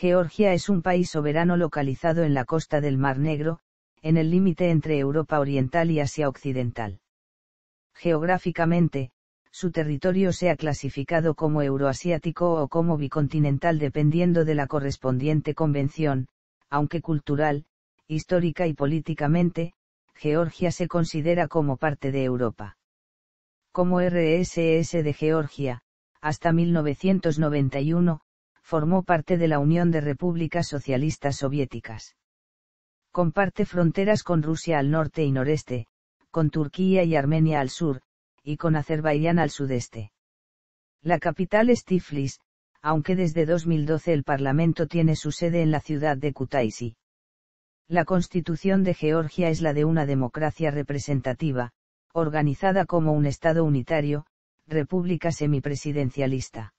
Georgia es un país soberano localizado en la costa del Mar Negro, en el límite entre Europa Oriental y Asia Occidental. Geográficamente, su territorio se ha clasificado como euroasiático o como bicontinental dependiendo de la correspondiente convención, aunque cultural, histórica y políticamente, Georgia se considera como parte de Europa. Como RSS de Georgia, hasta 1991, formó parte de la Unión de Repúblicas Socialistas Soviéticas. Comparte fronteras con Rusia al norte y noreste, con Turquía y Armenia al sur, y con Azerbaiyán al sudeste. La capital es Tiflis, aunque desde 2012 el Parlamento tiene su sede en la ciudad de Kutaisi. La constitución de Georgia es la de una democracia representativa, organizada como un Estado unitario, república semipresidencialista.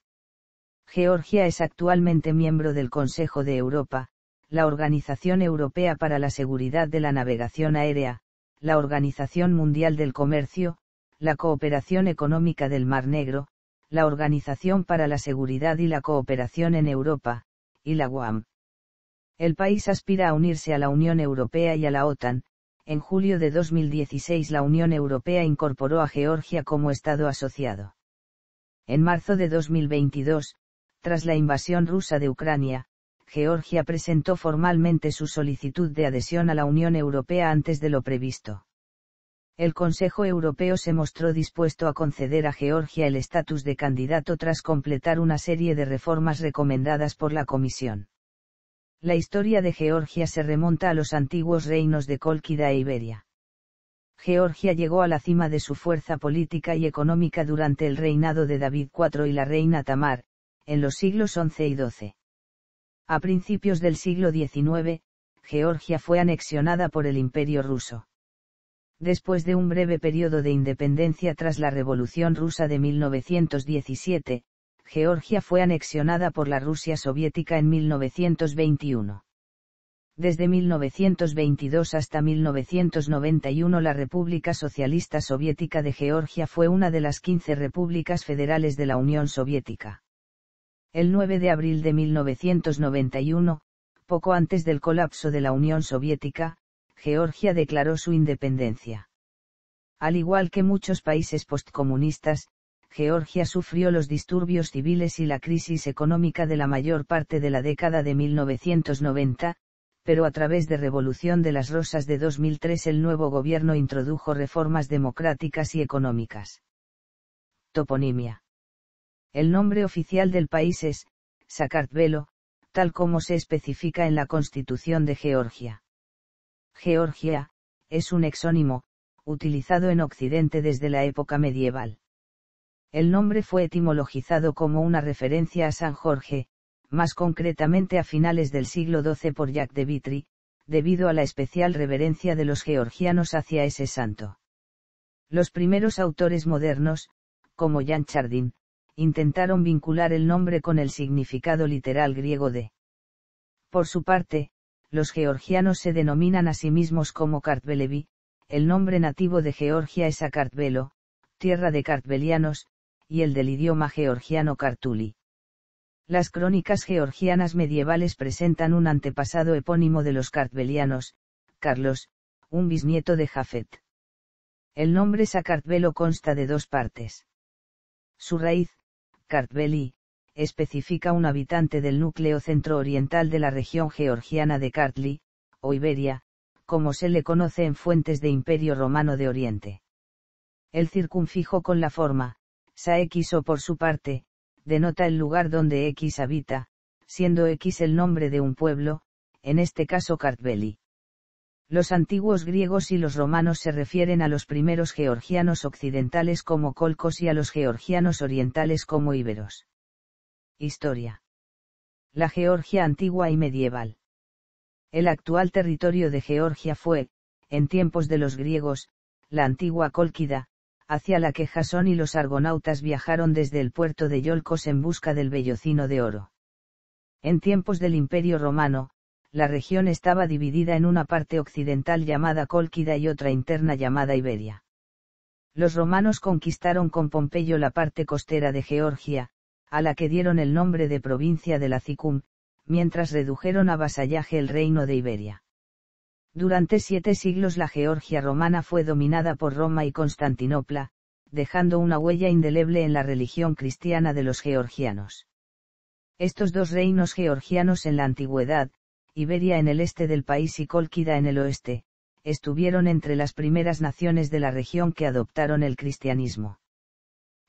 Georgia es actualmente miembro del Consejo de Europa, la Organización Europea para la Seguridad de la Navegación Aérea, la Organización Mundial del Comercio, la Cooperación Económica del Mar Negro, la Organización para la Seguridad y la Cooperación en Europa, y la UAM. El país aspira a unirse a la Unión Europea y a la OTAN. En julio de 2016 la Unión Europea incorporó a Georgia como Estado asociado. En marzo de 2022, tras la invasión rusa de Ucrania, Georgia presentó formalmente su solicitud de adhesión a la Unión Europea antes de lo previsto. El Consejo Europeo se mostró dispuesto a conceder a Georgia el estatus de candidato tras completar una serie de reformas recomendadas por la Comisión. La historia de Georgia se remonta a los antiguos reinos de Cólquida e Iberia. Georgia llegó a la cima de su fuerza política y económica durante el reinado de David IV y la reina Tamar, en los siglos XI y XII. A principios del siglo XIX, Georgia fue anexionada por el Imperio ruso. Después de un breve periodo de independencia tras la Revolución rusa de 1917, Georgia fue anexionada por la Rusia soviética en 1921. Desde 1922 hasta 1991 la República Socialista Soviética de Georgia fue una de las 15 repúblicas federales de la Unión Soviética el 9 de abril de 1991, poco antes del colapso de la Unión Soviética, Georgia declaró su independencia. Al igual que muchos países postcomunistas, Georgia sufrió los disturbios civiles y la crisis económica de la mayor parte de la década de 1990, pero a través de Revolución de las Rosas de 2003 el nuevo gobierno introdujo reformas democráticas y económicas. Toponimia. El nombre oficial del país es, Sakartvelo, tal como se especifica en la Constitución de Georgia. Georgia, es un exónimo, utilizado en Occidente desde la época medieval. El nombre fue etimologizado como una referencia a San Jorge, más concretamente a finales del siglo XII por Jacques de Vitry, debido a la especial reverencia de los georgianos hacia ese santo. Los primeros autores modernos, como Jan Chardin, intentaron vincular el nombre con el significado literal griego de. Por su parte, los georgianos se denominan a sí mismos como Kartvelevi, el nombre nativo de Georgia es Akartvelo, tierra de Kartvelianos, y el del idioma georgiano Kartuli. Las crónicas georgianas medievales presentan un antepasado epónimo de los Kartvelianos, Carlos, un bisnieto de Jafet. El nombre Sakartvelo consta de dos partes. Su raíz, Kartveli, especifica un habitante del núcleo centro-oriental de la región georgiana de Kartli, o Iberia, como se le conoce en fuentes de Imperio Romano de Oriente. El circunfijo con la forma, sa x o por su parte, denota el lugar donde x habita, siendo x el nombre de un pueblo, en este caso Kartveli. Los antiguos griegos y los romanos se refieren a los primeros georgianos occidentales como colcos y a los georgianos orientales como íberos. Historia. La Georgia antigua y medieval. El actual territorio de Georgia fue, en tiempos de los griegos, la antigua Colquida, hacia la que Jasón y los argonautas viajaron desde el puerto de Yolcos en busca del vellocino de oro. En tiempos del Imperio Romano, la región estaba dividida en una parte occidental llamada Cólquida y otra interna llamada Iberia. Los romanos conquistaron con Pompeyo la parte costera de Georgia, a la que dieron el nombre de provincia de la Cicum, mientras redujeron a vasallaje el reino de Iberia. Durante siete siglos la Georgia romana fue dominada por Roma y Constantinopla, dejando una huella indeleble en la religión cristiana de los georgianos. Estos dos reinos georgianos en la antigüedad, Iberia en el este del país y Cólquida en el oeste, estuvieron entre las primeras naciones de la región que adoptaron el cristianismo.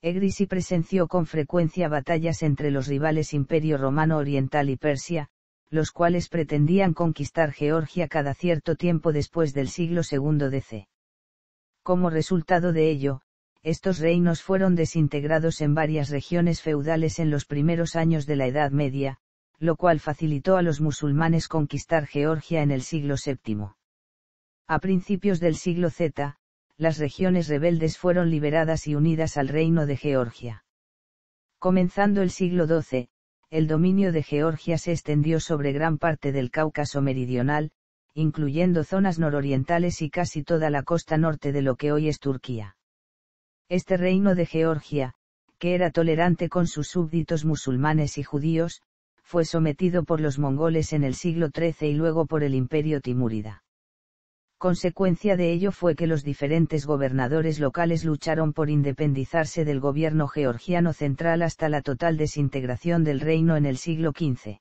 Egrisi presenció con frecuencia batallas entre los rivales Imperio Romano Oriental y Persia, los cuales pretendían conquistar Georgia cada cierto tiempo después del siglo II DC. Como resultado de ello, estos reinos fueron desintegrados en varias regiones feudales en los primeros años de la Edad Media, lo cual facilitó a los musulmanes conquistar Georgia en el siglo VII. A principios del siglo Z, las regiones rebeldes fueron liberadas y unidas al reino de Georgia. Comenzando el siglo XII, el dominio de Georgia se extendió sobre gran parte del Cáucaso meridional, incluyendo zonas nororientales y casi toda la costa norte de lo que hoy es Turquía. Este reino de Georgia, que era tolerante con sus súbditos musulmanes y judíos, fue sometido por los mongoles en el siglo XIII y luego por el imperio timúrida. Consecuencia de ello fue que los diferentes gobernadores locales lucharon por independizarse del gobierno georgiano central hasta la total desintegración del reino en el siglo XV.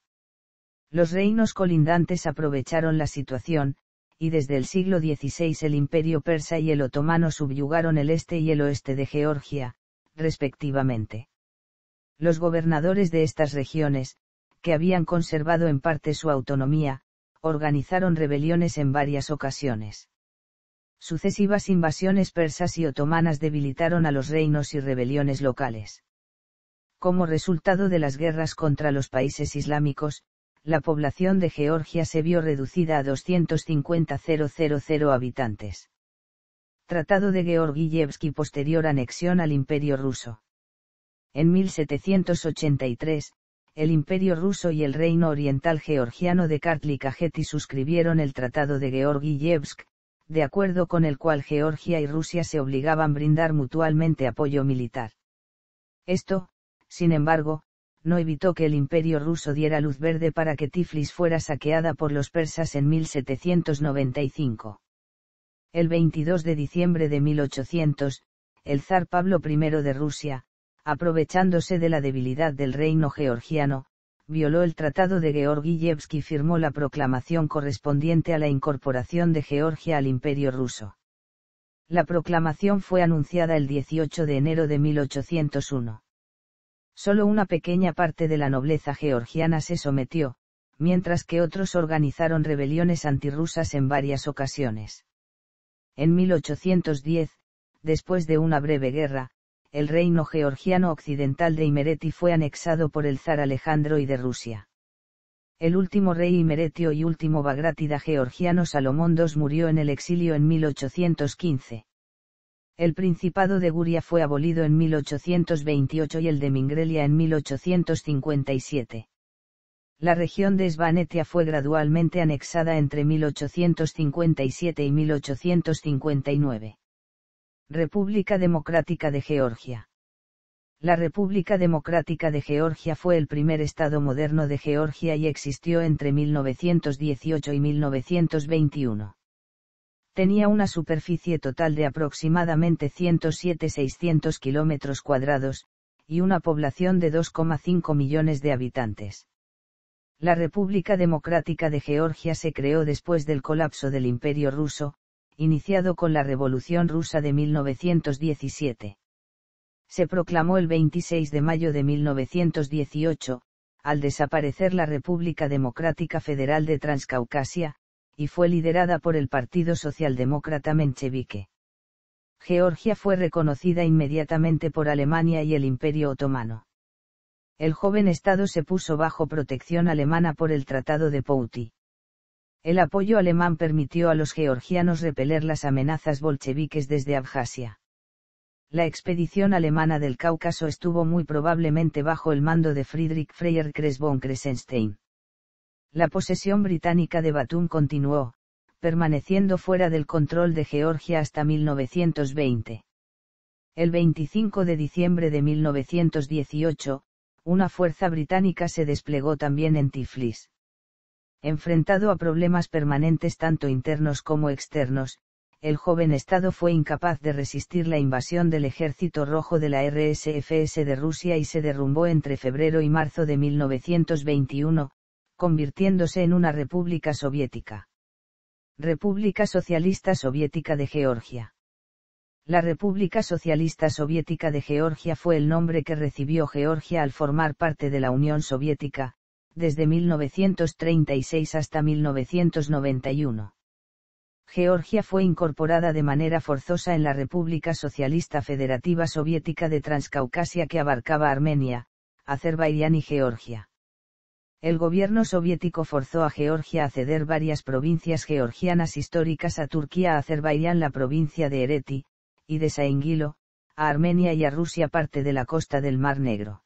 Los reinos colindantes aprovecharon la situación, y desde el siglo XVI el imperio persa y el otomano subyugaron el este y el oeste de Georgia, respectivamente. Los gobernadores de estas regiones, que habían conservado en parte su autonomía, organizaron rebeliones en varias ocasiones. Sucesivas invasiones persas y otomanas debilitaron a los reinos y rebeliones locales. Como resultado de las guerras contra los países islámicos, la población de Georgia se vio reducida a 250.000 habitantes. Tratado de y posterior anexión al Imperio ruso. En 1783, el Imperio ruso y el Reino Oriental georgiano de Kartli Kajeti suscribieron el Tratado de Georgiyevsk, de acuerdo con el cual Georgia y Rusia se obligaban a brindar mutuamente apoyo militar. Esto, sin embargo, no evitó que el imperio ruso diera luz verde para que Tiflis fuera saqueada por los persas en 1795. El 22 de diciembre de 1800, el zar Pablo I de Rusia, aprovechándose de la debilidad del reino georgiano, violó el Tratado de Georgiyevsk y firmó la proclamación correspondiente a la incorporación de Georgia al Imperio ruso. La proclamación fue anunciada el 18 de enero de 1801. Solo una pequeña parte de la nobleza georgiana se sometió, mientras que otros organizaron rebeliones antirrusas en varias ocasiones. En 1810, después de una breve guerra, el reino georgiano occidental de Imereti fue anexado por el zar Alejandro y de Rusia. El último rey Imeretio y último bagrátida georgiano Salomón II murió en el exilio en 1815. El Principado de Guria fue abolido en 1828 y el de Mingrelia en 1857. La región de Svanetia fue gradualmente anexada entre 1857 y 1859. República Democrática de Georgia. La República Democrática de Georgia fue el primer Estado moderno de Georgia y existió entre 1918 y 1921. Tenía una superficie total de aproximadamente 107.600 kilómetros cuadrados, y una población de 2,5 millones de habitantes. La República Democrática de Georgia se creó después del colapso del Imperio ruso, iniciado con la Revolución Rusa de 1917. Se proclamó el 26 de mayo de 1918, al desaparecer la República Democrática Federal de Transcaucasia, y fue liderada por el Partido Socialdemócrata Menchevique. Georgia fue reconocida inmediatamente por Alemania y el Imperio Otomano. El joven Estado se puso bajo protección alemana por el Tratado de Pouty. El apoyo alemán permitió a los georgianos repeler las amenazas bolcheviques desde Abjasia. La expedición alemana del Cáucaso estuvo muy probablemente bajo el mando de Friedrich Freyer Kress von La posesión británica de Batum continuó, permaneciendo fuera del control de Georgia hasta 1920. El 25 de diciembre de 1918, una fuerza británica se desplegó también en Tiflis. Enfrentado a problemas permanentes tanto internos como externos, el joven Estado fue incapaz de resistir la invasión del Ejército Rojo de la RSFS de Rusia y se derrumbó entre febrero y marzo de 1921, convirtiéndose en una república soviética. República Socialista Soviética de Georgia. La República Socialista Soviética de Georgia fue el nombre que recibió Georgia al formar parte de la Unión Soviética, desde 1936 hasta 1991. Georgia fue incorporada de manera forzosa en la República Socialista Federativa Soviética de Transcaucasia que abarcaba Armenia, Azerbaiyán y Georgia. El gobierno soviético forzó a Georgia a ceder varias provincias georgianas históricas a Turquía, a Azerbaiyán la provincia de Ereti, y de Saingilo, a Armenia y a Rusia parte de la costa del Mar Negro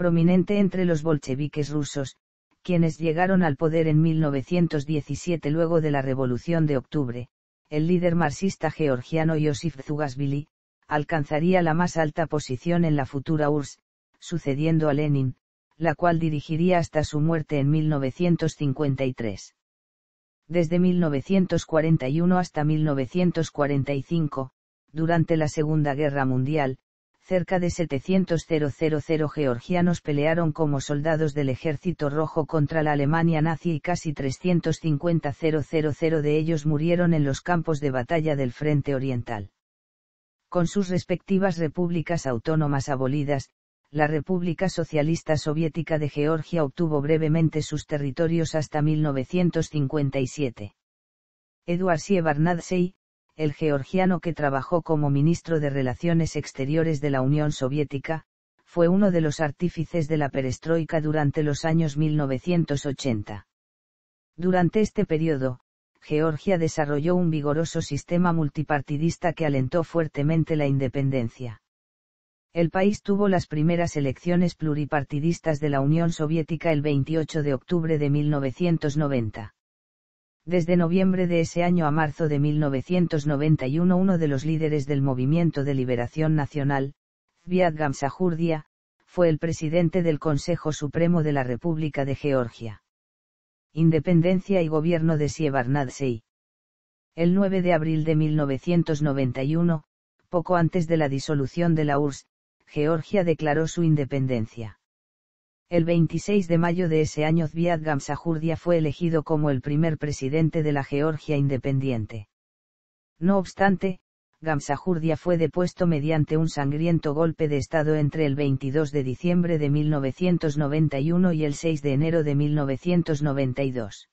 prominente entre los bolcheviques rusos, quienes llegaron al poder en 1917 luego de la Revolución de Octubre, el líder marxista georgiano Yosif Zugasvili alcanzaría la más alta posición en la futura URSS, sucediendo a Lenin, la cual dirigiría hasta su muerte en 1953. Desde 1941 hasta 1945, durante la Segunda Guerra Mundial, cerca de 000 georgianos pelearon como soldados del ejército rojo contra la Alemania nazi y casi 350.000 de ellos murieron en los campos de batalla del Frente Oriental. Con sus respectivas repúblicas autónomas abolidas, la República Socialista Soviética de Georgia obtuvo brevemente sus territorios hasta 1957. Eduard el georgiano que trabajó como ministro de Relaciones Exteriores de la Unión Soviética, fue uno de los artífices de la perestroika durante los años 1980. Durante este periodo, Georgia desarrolló un vigoroso sistema multipartidista que alentó fuertemente la independencia. El país tuvo las primeras elecciones pluripartidistas de la Unión Soviética el 28 de octubre de 1990. Desde noviembre de ese año a marzo de 1991 uno de los líderes del Movimiento de Liberación Nacional, Zviad Gamsajurdia, fue el presidente del Consejo Supremo de la República de Georgia. Independencia y gobierno de Sievarnadsei. El 9 de abril de 1991, poco antes de la disolución de la URSS, Georgia declaró su independencia. El 26 de mayo de ese año Zviad Gamsajurdia fue elegido como el primer presidente de la Georgia independiente. No obstante, Gamsajurdia fue depuesto mediante un sangriento golpe de Estado entre el 22 de diciembre de 1991 y el 6 de enero de 1992.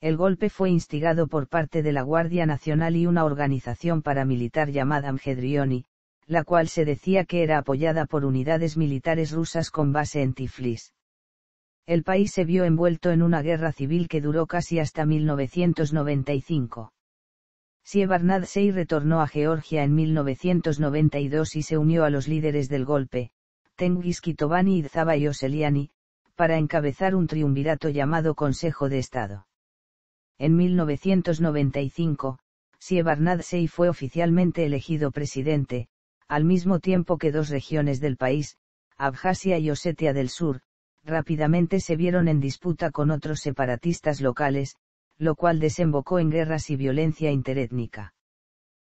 El golpe fue instigado por parte de la Guardia Nacional y una organización paramilitar llamada Amhedrioni la cual se decía que era apoyada por unidades militares rusas con base en Tiflis. El país se vio envuelto en una guerra civil que duró casi hasta 1995. Siebarnadsei retornó a Georgia en 1992 y se unió a los líderes del golpe, Tengiz Kitovani y y Yoseliani, para encabezar un triunvirato llamado Consejo de Estado. En 1995, Siebarnadsei fue oficialmente elegido presidente, al mismo tiempo que dos regiones del país, Abjasia y Osetia del Sur, rápidamente se vieron en disputa con otros separatistas locales, lo cual desembocó en guerras y violencia interétnica.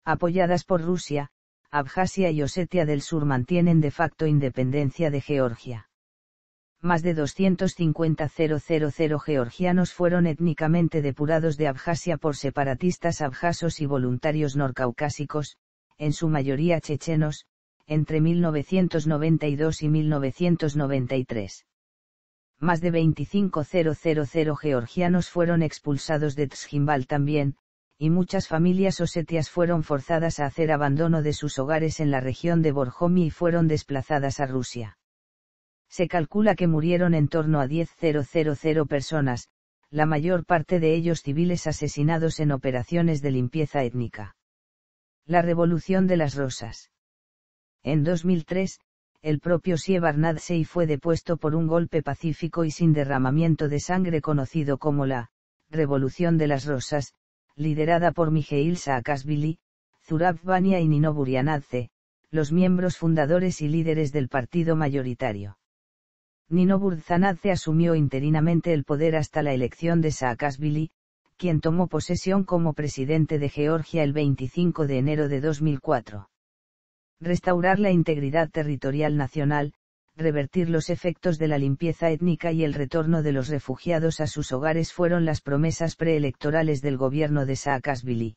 Apoyadas por Rusia, Abjasia y Osetia del Sur mantienen de facto independencia de Georgia. Más de 250.000 georgianos fueron étnicamente depurados de Abjasia por separatistas abjasos y voluntarios norcaucásicos, en su mayoría chechenos, entre 1992 y 1993. Más de 25.000 georgianos fueron expulsados de Tzhimbal también, y muchas familias osetias fueron forzadas a hacer abandono de sus hogares en la región de Borjomi y fueron desplazadas a Rusia. Se calcula que murieron en torno a 10.000 personas, la mayor parte de ellos civiles asesinados en operaciones de limpieza étnica. La Revolución de las Rosas. En 2003, el propio Siebarnadze fue depuesto por un golpe pacífico y sin derramamiento de sangre conocido como la Revolución de las Rosas, liderada por Mijail Saakashvili, Zurab y Nino Burianadze, los miembros fundadores y líderes del partido mayoritario. Nino Burzanadze asumió interinamente el poder hasta la elección de Saakashvili, quien tomó posesión como presidente de Georgia el 25 de enero de 2004. Restaurar la integridad territorial nacional, revertir los efectos de la limpieza étnica y el retorno de los refugiados a sus hogares fueron las promesas preelectorales del gobierno de Saakashvili.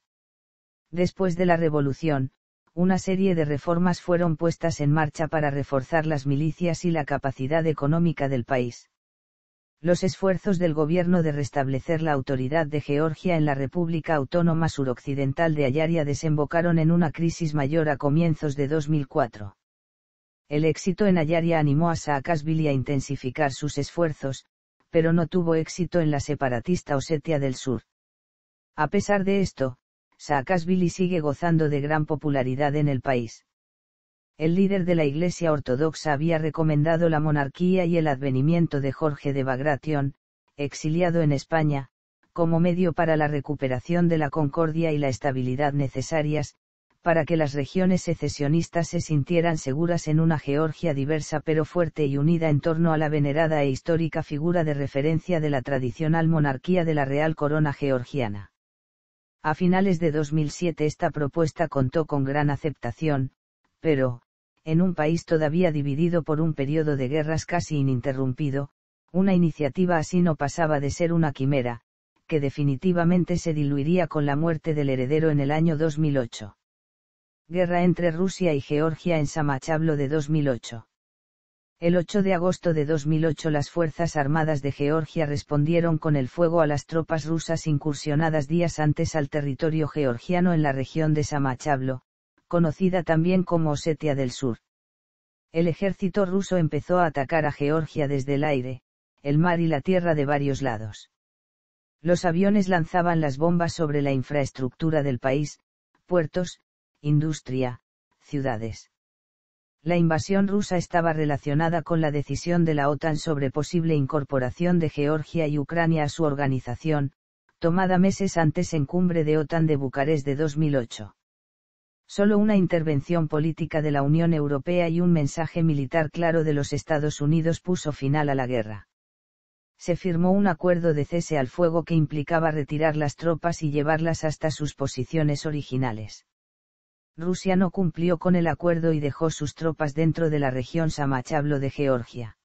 Después de la revolución, una serie de reformas fueron puestas en marcha para reforzar las milicias y la capacidad económica del país los esfuerzos del gobierno de restablecer la autoridad de Georgia en la República Autónoma Suroccidental de Ayaria desembocaron en una crisis mayor a comienzos de 2004. El éxito en Ayaria animó a Saakashvili a intensificar sus esfuerzos, pero no tuvo éxito en la separatista Osetia del Sur. A pesar de esto, Saakashvili sigue gozando de gran popularidad en el país el líder de la Iglesia ortodoxa había recomendado la monarquía y el advenimiento de Jorge de Bagration, exiliado en España, como medio para la recuperación de la concordia y la estabilidad necesarias, para que las regiones secesionistas se sintieran seguras en una Georgia diversa pero fuerte y unida en torno a la venerada e histórica figura de referencia de la tradicional monarquía de la Real Corona Georgiana. A finales de 2007 esta propuesta contó con gran aceptación, pero, en un país todavía dividido por un periodo de guerras casi ininterrumpido, una iniciativa así no pasaba de ser una quimera, que definitivamente se diluiría con la muerte del heredero en el año 2008. Guerra entre Rusia y Georgia en Samachablo de 2008. El 8 de agosto de 2008 las Fuerzas Armadas de Georgia respondieron con el fuego a las tropas rusas incursionadas días antes al territorio georgiano en la región de Samachablo, conocida también como Osetia del Sur. El ejército ruso empezó a atacar a Georgia desde el aire, el mar y la tierra de varios lados. Los aviones lanzaban las bombas sobre la infraestructura del país, puertos, industria, ciudades. La invasión rusa estaba relacionada con la decisión de la OTAN sobre posible incorporación de Georgia y Ucrania a su organización, tomada meses antes en cumbre de OTAN de Bucarest de 2008. Solo una intervención política de la Unión Europea y un mensaje militar claro de los Estados Unidos puso final a la guerra. Se firmó un acuerdo de cese al fuego que implicaba retirar las tropas y llevarlas hasta sus posiciones originales. Rusia no cumplió con el acuerdo y dejó sus tropas dentro de la región Samachablo de Georgia.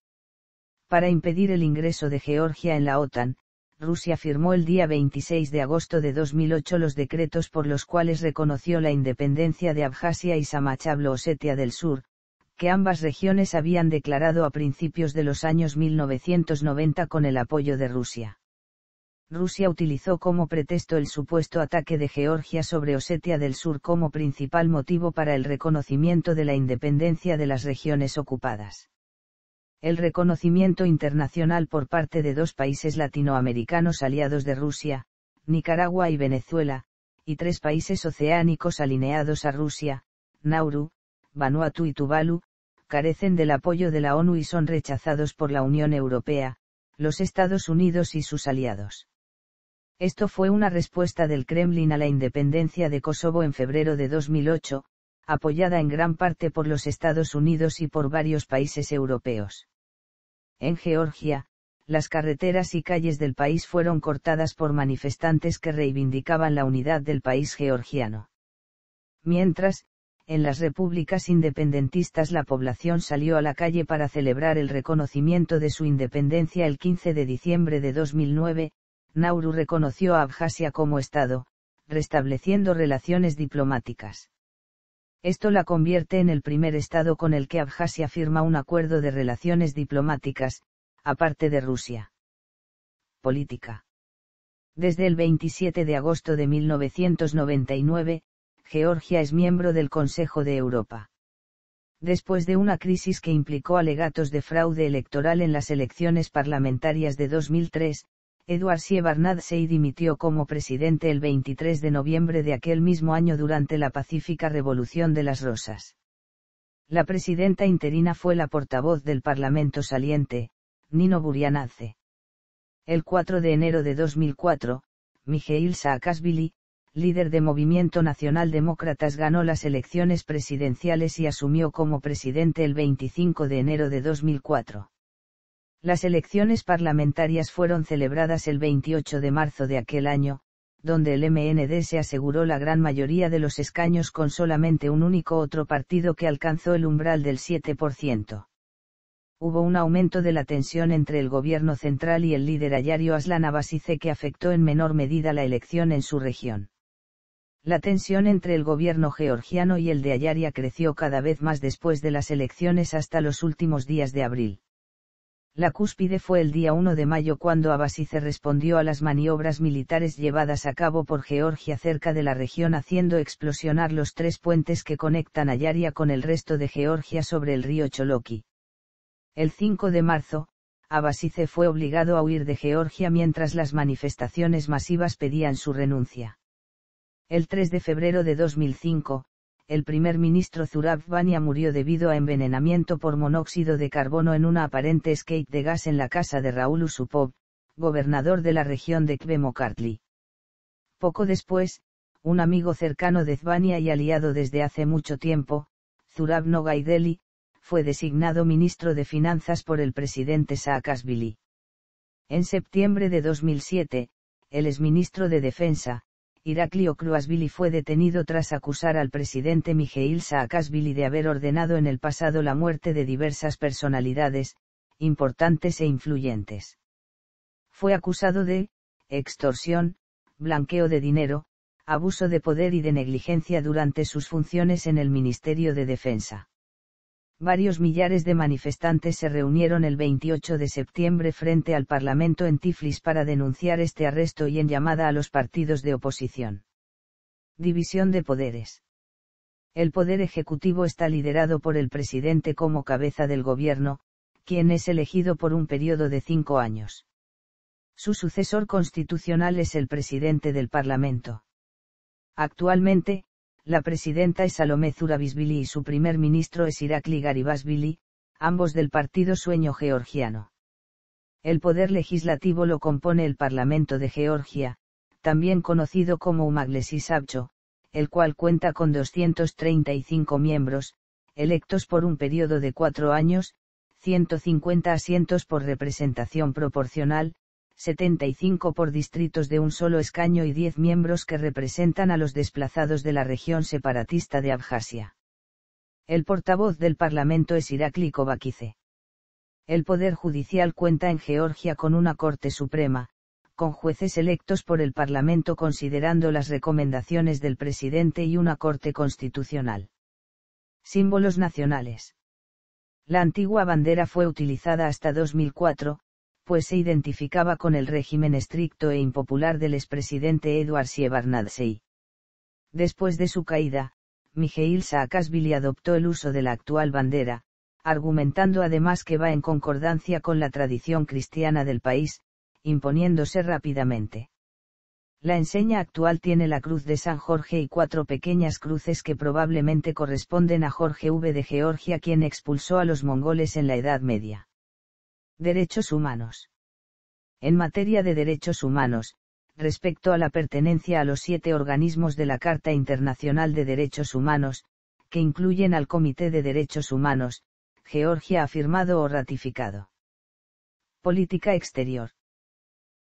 Para impedir el ingreso de Georgia en la OTAN, Rusia firmó el día 26 de agosto de 2008 los decretos por los cuales reconoció la independencia de Abjasia y Samachablo-Osetia del Sur, que ambas regiones habían declarado a principios de los años 1990 con el apoyo de Rusia. Rusia utilizó como pretexto el supuesto ataque de Georgia sobre Osetia del Sur como principal motivo para el reconocimiento de la independencia de las regiones ocupadas el reconocimiento internacional por parte de dos países latinoamericanos aliados de Rusia, Nicaragua y Venezuela, y tres países oceánicos alineados a Rusia, Nauru, Vanuatu y Tuvalu, carecen del apoyo de la ONU y son rechazados por la Unión Europea, los Estados Unidos y sus aliados. Esto fue una respuesta del Kremlin a la independencia de Kosovo en febrero de 2008, apoyada en gran parte por los Estados Unidos y por varios países europeos. En Georgia, las carreteras y calles del país fueron cortadas por manifestantes que reivindicaban la unidad del país georgiano. Mientras, en las repúblicas independentistas la población salió a la calle para celebrar el reconocimiento de su independencia el 15 de diciembre de 2009, Nauru reconoció a Abjasia como Estado, restableciendo relaciones diplomáticas. Esto la convierte en el primer estado con el que Abjasia firma un acuerdo de relaciones diplomáticas, aparte de Rusia. Política. Desde el 27 de agosto de 1999, Georgia es miembro del Consejo de Europa. Después de una crisis que implicó alegatos de fraude electoral en las elecciones parlamentarias de 2003, Edward Barnadse se dimitió como presidente el 23 de noviembre de aquel mismo año durante la pacífica Revolución de las Rosas. La presidenta interina fue la portavoz del Parlamento saliente, Nino Burianadze. El 4 de enero de 2004, Mijail Saakashvili, líder de Movimiento Nacional Demócratas ganó las elecciones presidenciales y asumió como presidente el 25 de enero de 2004. Las elecciones parlamentarias fueron celebradas el 28 de marzo de aquel año, donde el MND se aseguró la gran mayoría de los escaños con solamente un único otro partido que alcanzó el umbral del 7%. Hubo un aumento de la tensión entre el gobierno central y el líder Ayario Aslan Abasice que afectó en menor medida la elección en su región. La tensión entre el gobierno georgiano y el de Ayaria creció cada vez más después de las elecciones hasta los últimos días de abril. La cúspide fue el día 1 de mayo cuando Abasice respondió a las maniobras militares llevadas a cabo por Georgia cerca de la región haciendo explosionar los tres puentes que conectan a con el resto de Georgia sobre el río Choloki. El 5 de marzo, Abasice fue obligado a huir de Georgia mientras las manifestaciones masivas pedían su renuncia. El 3 de febrero de 2005, el primer ministro Zurab Vania murió debido a envenenamiento por monóxido de carbono en una aparente skate de gas en la casa de Raúl Usupov, gobernador de la región de Kvemokartli. Poco después, un amigo cercano de Zvania y aliado desde hace mucho tiempo, Zurab Nogaideli, fue designado ministro de Finanzas por el presidente Saakashvili. En septiembre de 2007, el exministro de Defensa, Iraklio Kluasvili fue detenido tras acusar al presidente Mijail Saakashvili de haber ordenado en el pasado la muerte de diversas personalidades, importantes e influyentes. Fue acusado de extorsión, blanqueo de dinero, abuso de poder y de negligencia durante sus funciones en el Ministerio de Defensa varios millares de manifestantes se reunieron el 28 de septiembre frente al Parlamento en Tiflis para denunciar este arresto y en llamada a los partidos de oposición. División de poderes. El poder ejecutivo está liderado por el presidente como cabeza del gobierno, quien es elegido por un periodo de cinco años. Su sucesor constitucional es el presidente del Parlamento. Actualmente, la presidenta es Salomé Zurabishvili y su primer ministro es Irakli Garibashvili, ambos del partido Sueño Georgiano. El poder legislativo lo compone el Parlamento de Georgia, también conocido como Umaglesi Sabcho, el cual cuenta con 235 miembros, electos por un periodo de cuatro años, 150 asientos por representación proporcional, 75 por distritos de un solo escaño y 10 miembros que representan a los desplazados de la región separatista de Abjasia. El portavoz del Parlamento es Irakli Kovakice. El Poder Judicial cuenta en Georgia con una Corte Suprema, con jueces electos por el Parlamento considerando las recomendaciones del presidente y una Corte Constitucional. Símbolos nacionales. La antigua bandera fue utilizada hasta 2004, pues se identificaba con el régimen estricto e impopular del expresidente Eduard Shevardnadze. Después de su caída, Mijail Saakashvili adoptó el uso de la actual bandera, argumentando además que va en concordancia con la tradición cristiana del país, imponiéndose rápidamente. La enseña actual tiene la cruz de San Jorge y cuatro pequeñas cruces que probablemente corresponden a Jorge V de Georgia quien expulsó a los mongoles en la Edad Media. Derechos humanos. En materia de derechos humanos, respecto a la pertenencia a los siete organismos de la Carta Internacional de Derechos Humanos, que incluyen al Comité de Derechos Humanos, Georgia ha firmado o ratificado. Política exterior.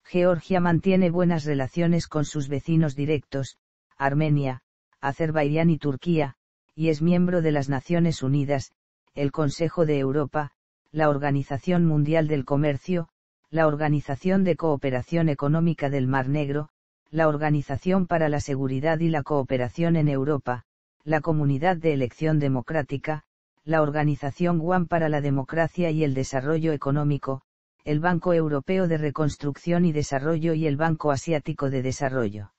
Georgia mantiene buenas relaciones con sus vecinos directos, Armenia, Azerbaiyán y Turquía, y es miembro de las Naciones Unidas, el Consejo de Europa, la Organización Mundial del Comercio, la Organización de Cooperación Económica del Mar Negro, la Organización para la Seguridad y la Cooperación en Europa, la Comunidad de Elección Democrática, la Organización One para la Democracia y el Desarrollo Económico, el Banco Europeo de Reconstrucción y Desarrollo y el Banco Asiático de Desarrollo.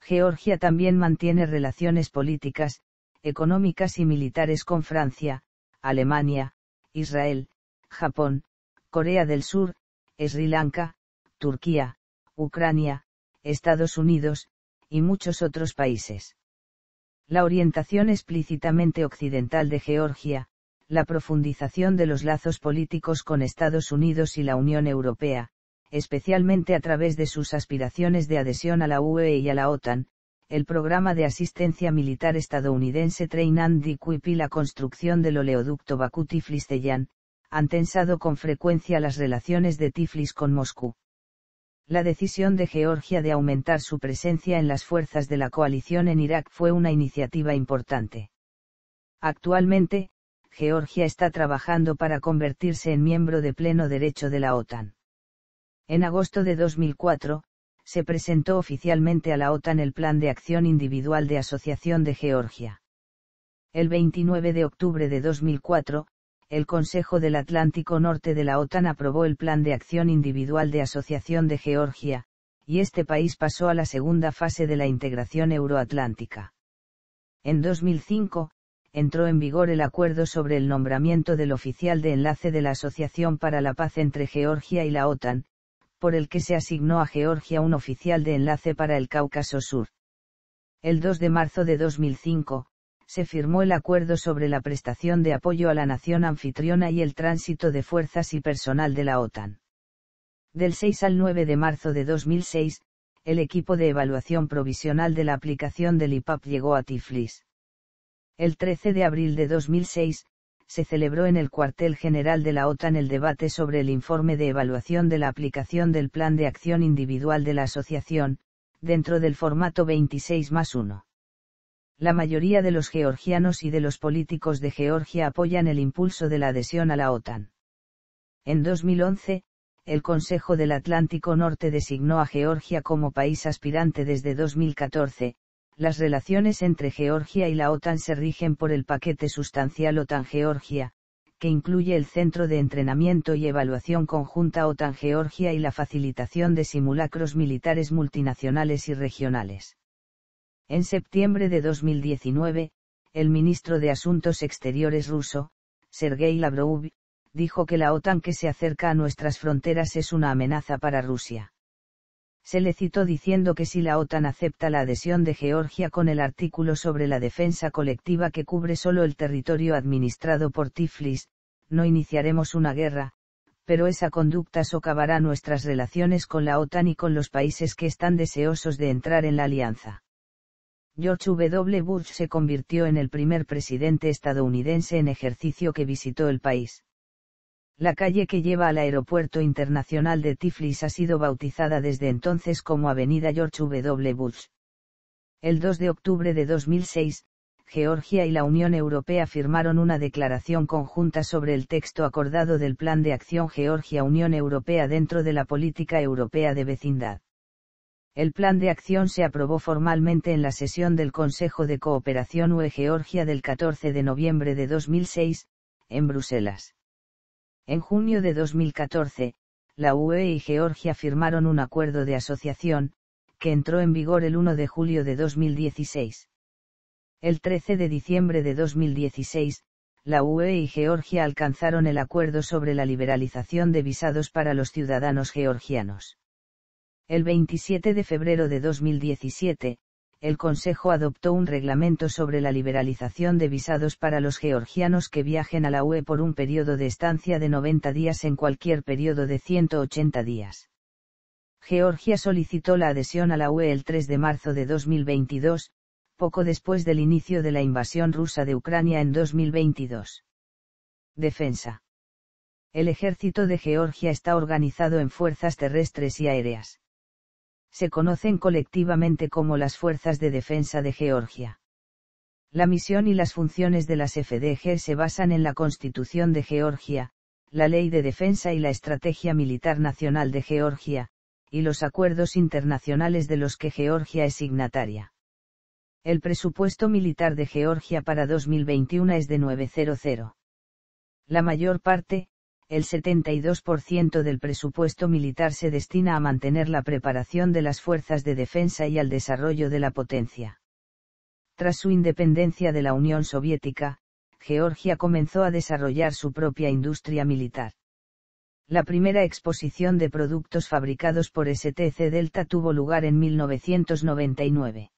Georgia también mantiene relaciones políticas, económicas y militares con Francia, Alemania, Israel, Japón, Corea del Sur, Sri Lanka, Turquía, Ucrania, Estados Unidos, y muchos otros países. La orientación explícitamente occidental de Georgia, la profundización de los lazos políticos con Estados Unidos y la Unión Europea, especialmente a través de sus aspiraciones de adhesión a la UE y a la OTAN, el programa de asistencia militar estadounidense Train and Equip y la construcción del oleoducto bakú tiflis teyan han tensado con frecuencia las relaciones de Tiflis con Moscú. La decisión de Georgia de aumentar su presencia en las fuerzas de la coalición en Irak fue una iniciativa importante. Actualmente, Georgia está trabajando para convertirse en miembro de pleno derecho de la OTAN. En agosto de 2004, se presentó oficialmente a la OTAN el Plan de Acción Individual de Asociación de Georgia. El 29 de octubre de 2004, el Consejo del Atlántico Norte de la OTAN aprobó el Plan de Acción Individual de Asociación de Georgia, y este país pasó a la segunda fase de la integración euroatlántica. En 2005, entró en vigor el acuerdo sobre el nombramiento del oficial de enlace de la Asociación para la Paz entre Georgia y la OTAN, por el que se asignó a Georgia un oficial de enlace para el Cáucaso Sur. El 2 de marzo de 2005, se firmó el acuerdo sobre la prestación de apoyo a la nación anfitriona y el tránsito de fuerzas y personal de la OTAN. Del 6 al 9 de marzo de 2006, el equipo de evaluación provisional de la aplicación del IPAP llegó a Tiflis. El 13 de abril de 2006, se celebró en el cuartel general de la OTAN el debate sobre el informe de evaluación de la aplicación del Plan de Acción Individual de la Asociación, dentro del formato 26 más 1. La mayoría de los georgianos y de los políticos de Georgia apoyan el impulso de la adhesión a la OTAN. En 2011, el Consejo del Atlántico Norte designó a Georgia como país aspirante desde 2014, las relaciones entre Georgia y la OTAN se rigen por el paquete sustancial OTAN-Georgia, que incluye el Centro de Entrenamiento y Evaluación Conjunta OTAN-Georgia y la facilitación de simulacros militares multinacionales y regionales. En septiembre de 2019, el ministro de Asuntos Exteriores ruso, Sergei Lavrov, dijo que la OTAN que se acerca a nuestras fronteras es una amenaza para Rusia se le citó diciendo que si la OTAN acepta la adhesión de Georgia con el artículo sobre la defensa colectiva que cubre solo el territorio administrado por Tiflis, no iniciaremos una guerra, pero esa conducta socavará nuestras relaciones con la OTAN y con los países que están deseosos de entrar en la alianza. George W. Bush se convirtió en el primer presidente estadounidense en ejercicio que visitó el país. La calle que lleva al Aeropuerto Internacional de Tiflis ha sido bautizada desde entonces como Avenida George W. Bush. El 2 de octubre de 2006, Georgia y la Unión Europea firmaron una declaración conjunta sobre el texto acordado del Plan de Acción Georgia-Unión Europea dentro de la Política Europea de Vecindad. El Plan de Acción se aprobó formalmente en la sesión del Consejo de Cooperación UE-Georgia del 14 de noviembre de 2006, en Bruselas en junio de 2014, la UE y Georgia firmaron un acuerdo de asociación, que entró en vigor el 1 de julio de 2016. El 13 de diciembre de 2016, la UE y Georgia alcanzaron el acuerdo sobre la liberalización de visados para los ciudadanos georgianos. El 27 de febrero de 2017, el Consejo adoptó un reglamento sobre la liberalización de visados para los georgianos que viajen a la UE por un periodo de estancia de 90 días en cualquier periodo de 180 días. Georgia solicitó la adhesión a la UE el 3 de marzo de 2022, poco después del inicio de la invasión rusa de Ucrania en 2022. Defensa. El ejército de Georgia está organizado en fuerzas terrestres y aéreas se conocen colectivamente como las Fuerzas de Defensa de Georgia. La misión y las funciones de las FDG se basan en la Constitución de Georgia, la Ley de Defensa y la Estrategia Militar Nacional de Georgia, y los acuerdos internacionales de los que Georgia es signataria. El presupuesto militar de Georgia para 2021 es de 900. La mayor parte, el 72% del presupuesto militar se destina a mantener la preparación de las fuerzas de defensa y al desarrollo de la potencia. Tras su independencia de la Unión Soviética, Georgia comenzó a desarrollar su propia industria militar. La primera exposición de productos fabricados por STC Delta tuvo lugar en 1999.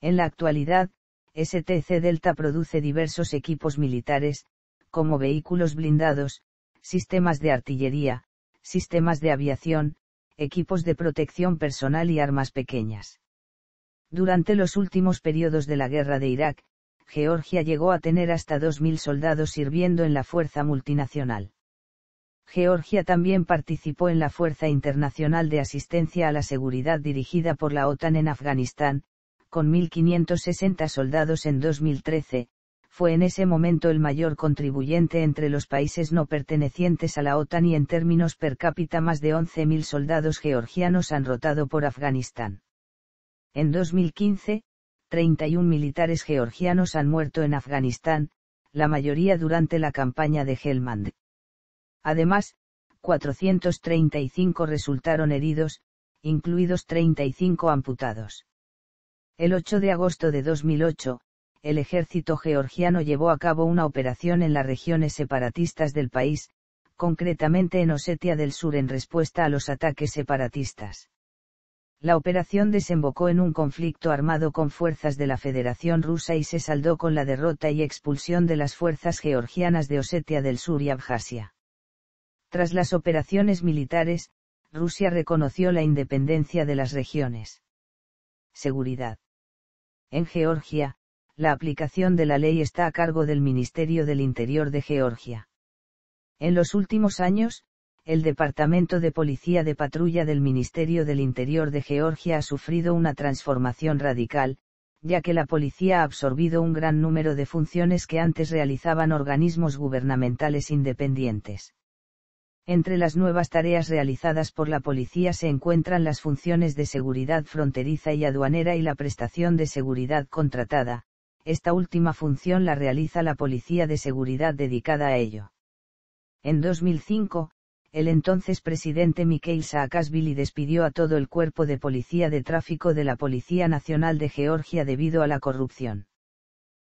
En la actualidad, STC Delta produce diversos equipos militares, como vehículos blindados, sistemas de artillería, sistemas de aviación, equipos de protección personal y armas pequeñas. Durante los últimos periodos de la guerra de Irak, Georgia llegó a tener hasta 2.000 soldados sirviendo en la fuerza multinacional. Georgia también participó en la Fuerza Internacional de Asistencia a la Seguridad dirigida por la OTAN en Afganistán, con 1.560 soldados en 2013, fue en ese momento el mayor contribuyente entre los países no pertenecientes a la OTAN y en términos per cápita más de 11.000 soldados georgianos han rotado por Afganistán. En 2015, 31 militares georgianos han muerto en Afganistán, la mayoría durante la campaña de Helmand. Además, 435 resultaron heridos, incluidos 35 amputados. El 8 de agosto de 2008, el ejército georgiano llevó a cabo una operación en las regiones separatistas del país, concretamente en Osetia del Sur en respuesta a los ataques separatistas. La operación desembocó en un conflicto armado con fuerzas de la Federación Rusa y se saldó con la derrota y expulsión de las fuerzas georgianas de Osetia del Sur y Abjasia. Tras las operaciones militares, Rusia reconoció la independencia de las regiones. Seguridad. En Georgia, la aplicación de la ley está a cargo del Ministerio del Interior de Georgia. En los últimos años, el Departamento de Policía de Patrulla del Ministerio del Interior de Georgia ha sufrido una transformación radical, ya que la policía ha absorbido un gran número de funciones que antes realizaban organismos gubernamentales independientes. Entre las nuevas tareas realizadas por la policía se encuentran las funciones de seguridad fronteriza y aduanera y la prestación de seguridad contratada, esta última función la realiza la Policía de Seguridad dedicada a ello. En 2005, el entonces presidente Mikhail Saakashvili despidió a todo el cuerpo de policía de tráfico de la Policía Nacional de Georgia debido a la corrupción.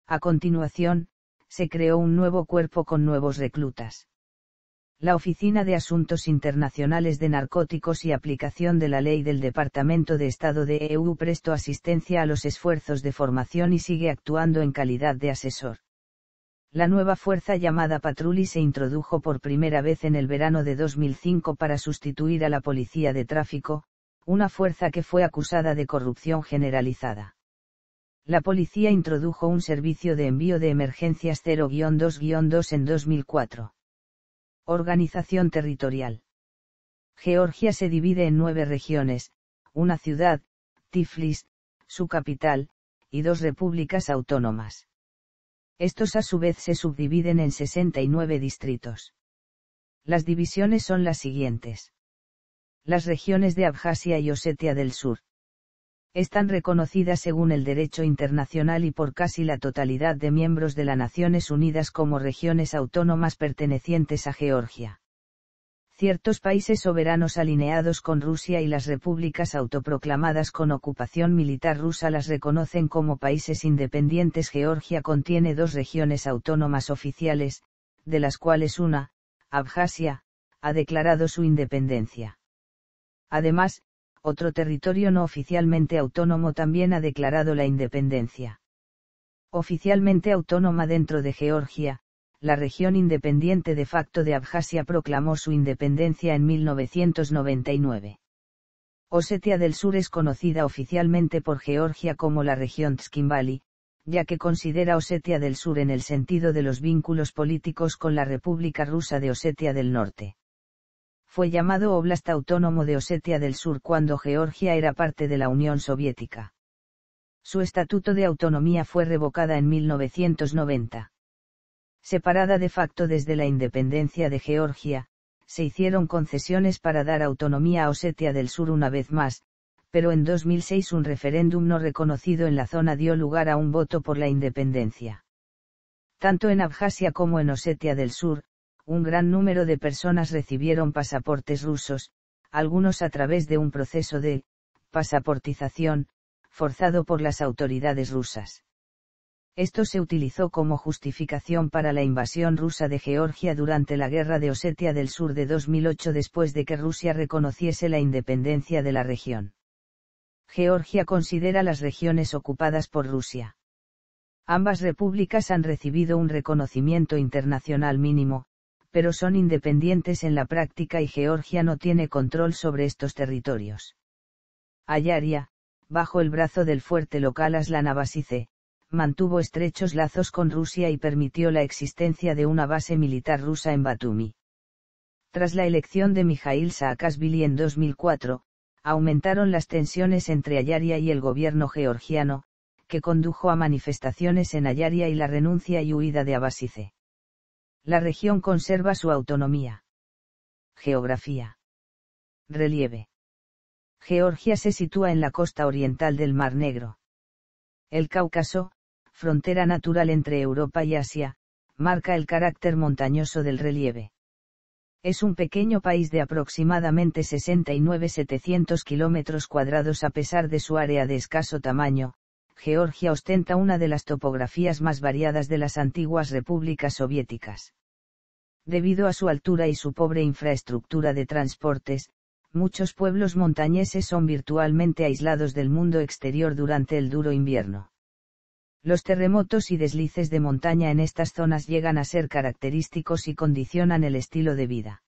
A continuación, se creó un nuevo cuerpo con nuevos reclutas la Oficina de Asuntos Internacionales de Narcóticos y Aplicación de la Ley del Departamento de Estado de EU prestó asistencia a los esfuerzos de formación y sigue actuando en calidad de asesor. La nueva fuerza llamada Patrulli se introdujo por primera vez en el verano de 2005 para sustituir a la Policía de Tráfico, una fuerza que fue acusada de corrupción generalizada la policía introdujo un servicio de envío de emergencias 0-2-2 en 2004. Organización territorial. Georgia se divide en nueve regiones, una ciudad, Tiflis, su capital, y dos repúblicas autónomas. Estos a su vez se subdividen en 69 distritos. Las divisiones son las siguientes. Las regiones de Abjasia y Osetia del Sur están reconocidas según el derecho internacional y por casi la totalidad de miembros de las Naciones Unidas como regiones autónomas pertenecientes a Georgia. Ciertos países soberanos alineados con Rusia y las repúblicas autoproclamadas con ocupación militar rusa las reconocen como países independientes. Georgia contiene dos regiones autónomas oficiales, de las cuales una, Abjasia, ha declarado su independencia. Además, otro territorio no oficialmente autónomo también ha declarado la independencia. Oficialmente autónoma dentro de Georgia, la región independiente de facto de Abjasia proclamó su independencia en 1999. Osetia del Sur es conocida oficialmente por Georgia como la región Tskimbali, ya que considera Osetia del Sur en el sentido de los vínculos políticos con la República Rusa de Osetia del Norte fue llamado Oblast Autónomo de Osetia del Sur cuando Georgia era parte de la Unión Soviética. Su estatuto de autonomía fue revocada en 1990. Separada de facto desde la independencia de Georgia, se hicieron concesiones para dar autonomía a Osetia del Sur una vez más, pero en 2006 un referéndum no reconocido en la zona dio lugar a un voto por la independencia. Tanto en Abjasia como en Osetia del Sur, un gran número de personas recibieron pasaportes rusos, algunos a través de un proceso de pasaportización, forzado por las autoridades rusas. Esto se utilizó como justificación para la invasión rusa de Georgia durante la Guerra de Osetia del Sur de 2008 después de que Rusia reconociese la independencia de la región. Georgia considera las regiones ocupadas por Rusia. Ambas repúblicas han recibido un reconocimiento internacional mínimo, pero son independientes en la práctica y Georgia no tiene control sobre estos territorios. Ayaria, bajo el brazo del fuerte local Aslan Abasice, mantuvo estrechos lazos con Rusia y permitió la existencia de una base militar rusa en Batumi. Tras la elección de Mijail Saakashvili en 2004, aumentaron las tensiones entre Ayaria y el gobierno georgiano, que condujo a manifestaciones en Ayaria y la renuncia y huida de Abasice. La región conserva su autonomía. Geografía. Relieve. Georgia se sitúa en la costa oriental del Mar Negro. El Cáucaso, frontera natural entre Europa y Asia, marca el carácter montañoso del relieve. Es un pequeño país de aproximadamente 69.700 kilómetros cuadrados a pesar de su área de escaso tamaño, Georgia ostenta una de las topografías más variadas de las antiguas repúblicas soviéticas. Debido a su altura y su pobre infraestructura de transportes, muchos pueblos montañeses son virtualmente aislados del mundo exterior durante el duro invierno. Los terremotos y deslices de montaña en estas zonas llegan a ser característicos y condicionan el estilo de vida.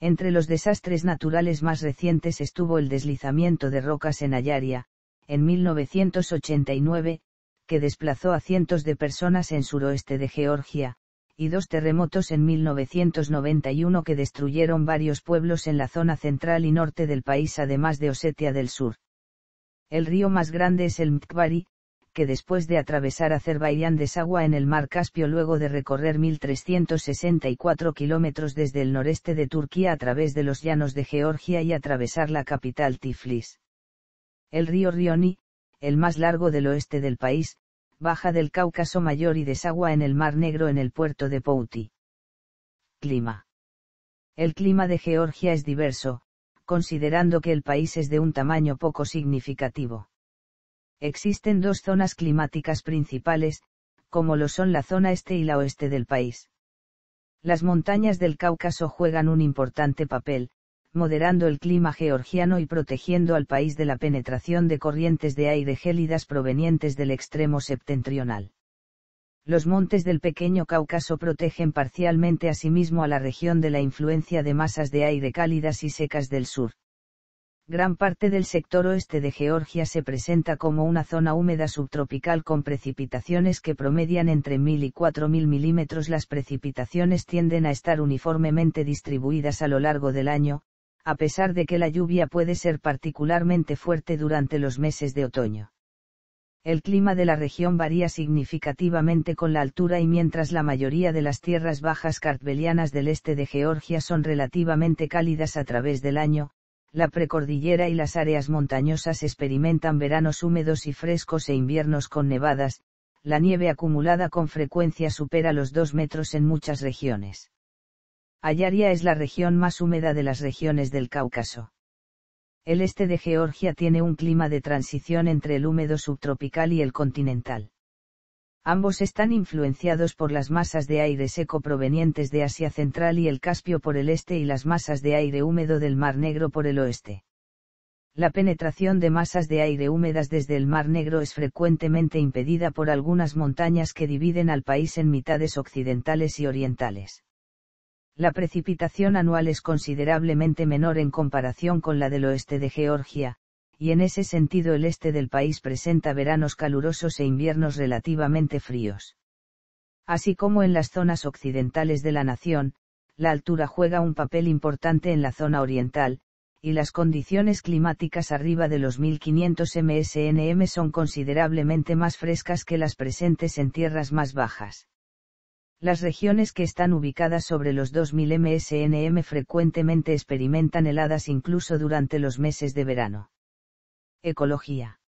Entre los desastres naturales más recientes estuvo el deslizamiento de rocas en Ayaria, en 1989, que desplazó a cientos de personas en suroeste de Georgia, y dos terremotos en 1991 que destruyeron varios pueblos en la zona central y norte del país además de Osetia del Sur. El río más grande es el Mtkvari, que después de atravesar Azerbaiyán desagua en el mar Caspio luego de recorrer 1.364 kilómetros desde el noreste de Turquía a través de los llanos de Georgia y atravesar la capital Tiflis. El río Rioni, el más largo del oeste del país, baja del Cáucaso Mayor y desagua en el Mar Negro en el puerto de Pouti. Clima. El clima de Georgia es diverso, considerando que el país es de un tamaño poco significativo. Existen dos zonas climáticas principales, como lo son la zona este y la oeste del país. Las montañas del Cáucaso juegan un importante papel, moderando el clima georgiano y protegiendo al país de la penetración de corrientes de aire gélidas provenientes del extremo septentrional. Los montes del pequeño Cáucaso protegen parcialmente a sí mismo a la región de la influencia de masas de aire cálidas y secas del sur. Gran parte del sector oeste de Georgia se presenta como una zona húmeda subtropical con precipitaciones que promedian entre 1000 y 4000 milímetros. Las precipitaciones tienden a estar uniformemente distribuidas a lo largo del año, a pesar de que la lluvia puede ser particularmente fuerte durante los meses de otoño. El clima de la región varía significativamente con la altura y mientras la mayoría de las tierras bajas cartbelianas del este de Georgia son relativamente cálidas a través del año, la precordillera y las áreas montañosas experimentan veranos húmedos y frescos e inviernos con nevadas, la nieve acumulada con frecuencia supera los 2 metros en muchas regiones. Ayaria es la región más húmeda de las regiones del Cáucaso. El este de Georgia tiene un clima de transición entre el húmedo subtropical y el continental. Ambos están influenciados por las masas de aire seco provenientes de Asia Central y el Caspio por el este y las masas de aire húmedo del Mar Negro por el oeste. La penetración de masas de aire húmedas desde el Mar Negro es frecuentemente impedida por algunas montañas que dividen al país en mitades occidentales y orientales la precipitación anual es considerablemente menor en comparación con la del oeste de Georgia, y en ese sentido el este del país presenta veranos calurosos e inviernos relativamente fríos. Así como en las zonas occidentales de la nación, la altura juega un papel importante en la zona oriental, y las condiciones climáticas arriba de los 1500 MSNM son considerablemente más frescas que las presentes en tierras más bajas. Las regiones que están ubicadas sobre los 2000 MSNM frecuentemente experimentan heladas incluso durante los meses de verano. Ecología.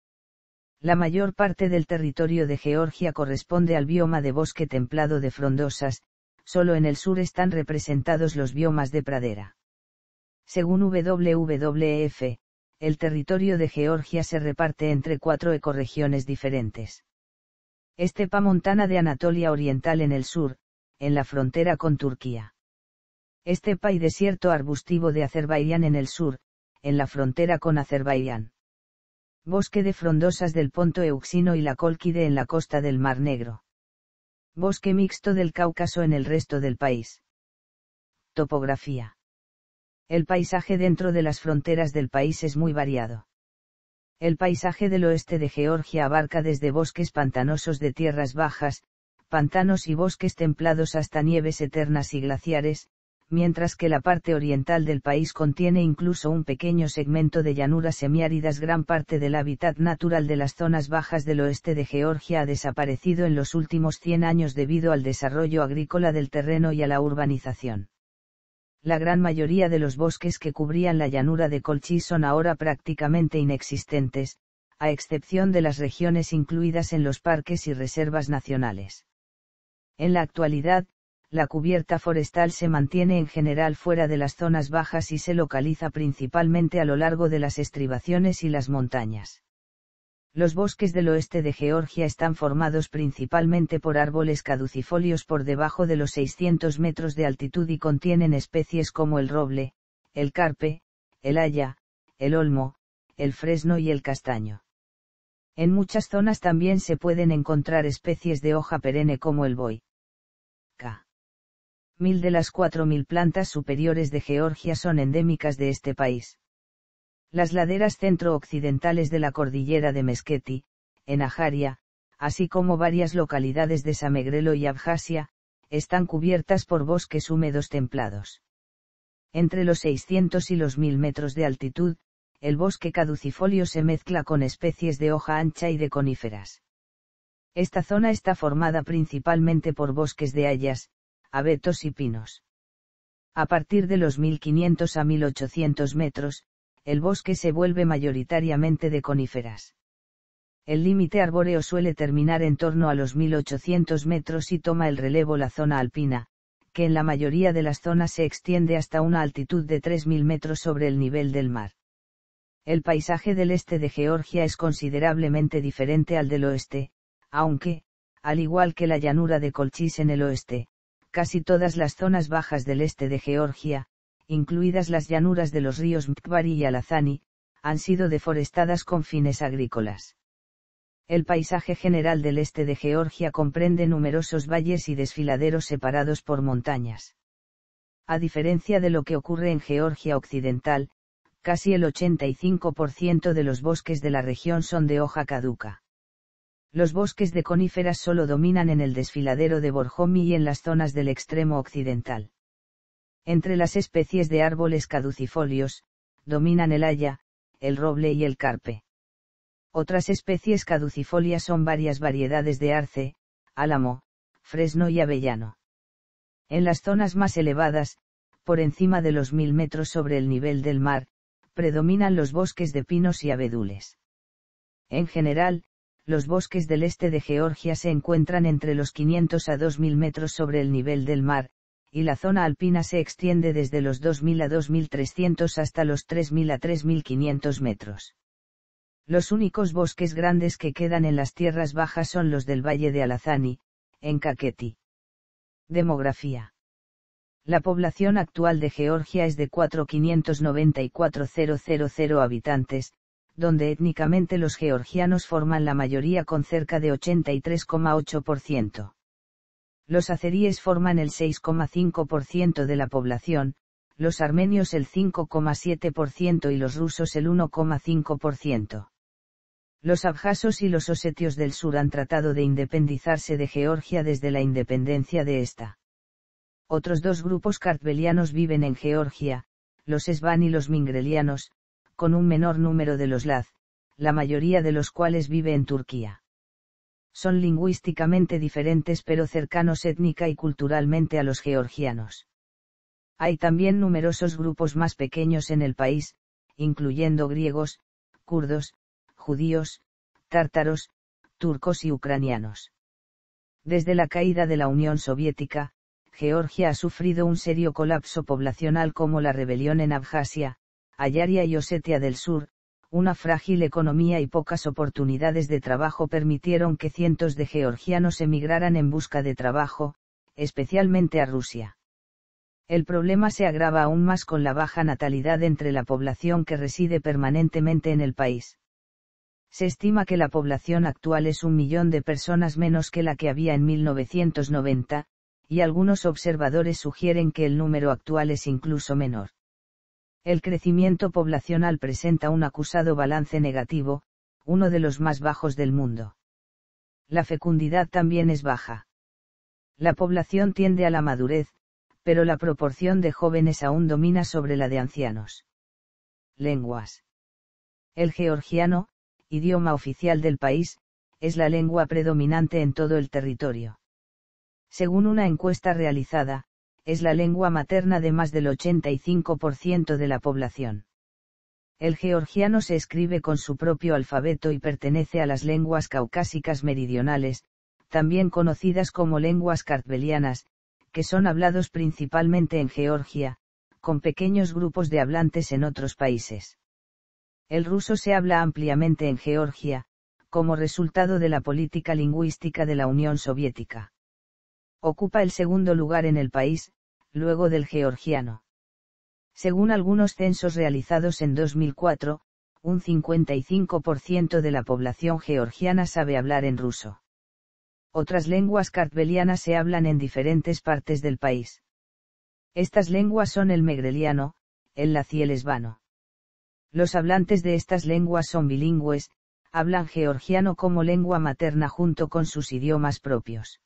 La mayor parte del territorio de Georgia corresponde al bioma de bosque templado de frondosas, solo en el sur están representados los biomas de pradera. Según WWF, el territorio de Georgia se reparte entre cuatro ecorregiones diferentes estepa montana de Anatolia Oriental en el sur, en la frontera con Turquía. Estepa y desierto arbustivo de Azerbaiyán en el sur, en la frontera con Azerbaiyán. Bosque de frondosas del Ponto Euxino y la Colquide en la costa del Mar Negro. Bosque mixto del Cáucaso en el resto del país. Topografía. El paisaje dentro de las fronteras del país es muy variado. El paisaje del oeste de Georgia abarca desde bosques pantanosos de tierras bajas, pantanos y bosques templados hasta nieves eternas y glaciares, mientras que la parte oriental del país contiene incluso un pequeño segmento de llanuras semiáridas. Gran parte del hábitat natural de las zonas bajas del oeste de Georgia ha desaparecido en los últimos 100 años debido al desarrollo agrícola del terreno y a la urbanización la gran mayoría de los bosques que cubrían la llanura de Colchis son ahora prácticamente inexistentes, a excepción de las regiones incluidas en los parques y reservas nacionales. En la actualidad, la cubierta forestal se mantiene en general fuera de las zonas bajas y se localiza principalmente a lo largo de las estribaciones y las montañas. Los bosques del oeste de Georgia están formados principalmente por árboles caducifolios por debajo de los 600 metros de altitud y contienen especies como el roble, el carpe, el haya, el olmo, el fresno y el castaño. En muchas zonas también se pueden encontrar especies de hoja perenne como el boi. K. Mil de las cuatro mil plantas superiores de Georgia son endémicas de este país. Las laderas centro-occidentales de la cordillera de Mesqueti, en Ajaria, así como varias localidades de Samegrelo y Abjasia, están cubiertas por bosques húmedos templados. Entre los 600 y los 1000 metros de altitud, el bosque caducifolio se mezcla con especies de hoja ancha y de coníferas. Esta zona está formada principalmente por bosques de hayas, abetos y pinos. A partir de los 1500 a 1800 metros, el bosque se vuelve mayoritariamente de coníferas. El límite arbóreo suele terminar en torno a los 1800 metros y toma el relevo la zona alpina, que en la mayoría de las zonas se extiende hasta una altitud de 3000 metros sobre el nivel del mar. El paisaje del este de Georgia es considerablemente diferente al del oeste, aunque, al igual que la llanura de Colchis en el oeste, casi todas las zonas bajas del este de Georgia, incluidas las llanuras de los ríos Mkbari y Alazani, han sido deforestadas con fines agrícolas. El paisaje general del este de Georgia comprende numerosos valles y desfiladeros separados por montañas. A diferencia de lo que ocurre en Georgia Occidental, casi el 85% de los bosques de la región son de hoja caduca. Los bosques de coníferas solo dominan en el desfiladero de Borjomi y en las zonas del extremo occidental. Entre las especies de árboles caducifolios, dominan el haya, el roble y el carpe. Otras especies caducifolias son varias variedades de arce, álamo, fresno y avellano. En las zonas más elevadas, por encima de los mil metros sobre el nivel del mar, predominan los bosques de pinos y abedules. En general, los bosques del este de Georgia se encuentran entre los 500 a 2000 metros sobre el nivel del mar, y la zona alpina se extiende desde los 2.000 a 2.300 hasta los 3.000 a 3.500 metros. Los únicos bosques grandes que quedan en las tierras bajas son los del Valle de Alazani, en Kakheti. Demografía. La población actual de Georgia es de 4.594.000 habitantes, donde étnicamente los georgianos forman la mayoría con cerca de 83,8%. Los azeríes forman el 6,5% de la población, los armenios el 5,7% y los rusos el 1,5%. Los abjasos y los osetios del sur han tratado de independizarse de Georgia desde la independencia de esta. Otros dos grupos kartvelianos viven en Georgia, los esban y los mingrelianos, con un menor número de los laz, la mayoría de los cuales vive en Turquía son lingüísticamente diferentes pero cercanos étnica y culturalmente a los georgianos. Hay también numerosos grupos más pequeños en el país, incluyendo griegos, kurdos, judíos, tártaros, turcos y ucranianos. Desde la caída de la Unión Soviética, Georgia ha sufrido un serio colapso poblacional como la rebelión en Abjasia, Ayaria y Osetia del Sur, una frágil economía y pocas oportunidades de trabajo permitieron que cientos de georgianos emigraran en busca de trabajo, especialmente a Rusia. El problema se agrava aún más con la baja natalidad entre la población que reside permanentemente en el país. Se estima que la población actual es un millón de personas menos que la que había en 1990, y algunos observadores sugieren que el número actual es incluso menor. El crecimiento poblacional presenta un acusado balance negativo, uno de los más bajos del mundo. La fecundidad también es baja. La población tiende a la madurez, pero la proporción de jóvenes aún domina sobre la de ancianos. Lenguas. El georgiano, idioma oficial del país, es la lengua predominante en todo el territorio. Según una encuesta realizada, es la lengua materna de más del 85% de la población. El georgiano se escribe con su propio alfabeto y pertenece a las lenguas caucásicas meridionales, también conocidas como lenguas cartbelianas, que son hablados principalmente en Georgia, con pequeños grupos de hablantes en otros países. El ruso se habla ampliamente en Georgia, como resultado de la política lingüística de la Unión Soviética. Ocupa el segundo lugar en el país, luego del georgiano. Según algunos censos realizados en 2004, un 55% de la población georgiana sabe hablar en ruso. Otras lenguas kartvelianas se hablan en diferentes partes del país. Estas lenguas son el megreliano, el lacielesbano. Los hablantes de estas lenguas son bilingües, hablan georgiano como lengua materna junto con sus idiomas propios.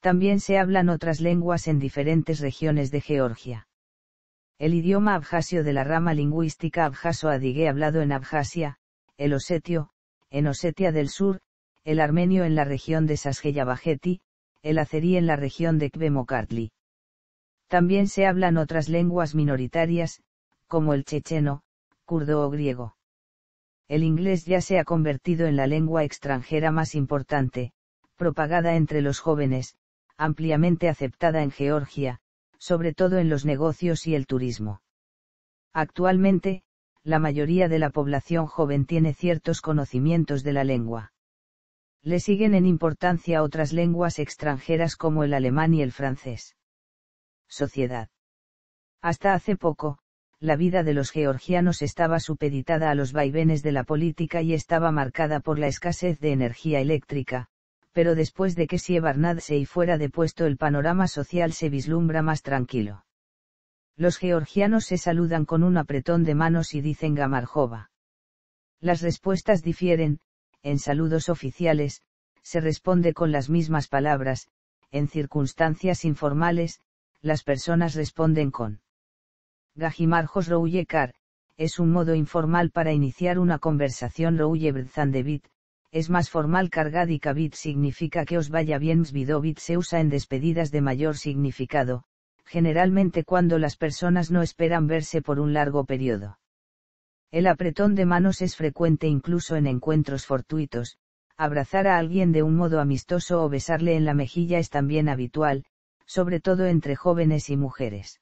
También se hablan otras lenguas en diferentes regiones de Georgia. El idioma abjasio de la rama lingüística abjaso-adigue hablado en Abjasia, el osetio, en Osetia del Sur, el armenio en la región de Sasgeyabajeti, el azerí en la región de Kvemokartli. También se hablan otras lenguas minoritarias, como el checheno, kurdo o griego. El inglés ya se ha convertido en la lengua extranjera más importante, propagada entre los jóvenes, ampliamente aceptada en Georgia, sobre todo en los negocios y el turismo. Actualmente, la mayoría de la población joven tiene ciertos conocimientos de la lengua. Le siguen en importancia otras lenguas extranjeras como el alemán y el francés. Sociedad. Hasta hace poco, la vida de los georgianos estaba supeditada a los vaivenes de la política y estaba marcada por la escasez de energía eléctrica, pero después de que se y fuera de puesto el panorama social se vislumbra más tranquilo. Los georgianos se saludan con un apretón de manos y dicen Gamarjova. Las respuestas difieren, en saludos oficiales, se responde con las mismas palabras, en circunstancias informales, las personas responden con Gajimarjos Rouyekar, es un modo informal para iniciar una conversación Rouyebrzandevit, es más formal cargad y cabid significa que os vaya bien svidovit se usa en despedidas de mayor significado, generalmente cuando las personas no esperan verse por un largo periodo. El apretón de manos es frecuente incluso en encuentros fortuitos, abrazar a alguien de un modo amistoso o besarle en la mejilla es también habitual, sobre todo entre jóvenes y mujeres.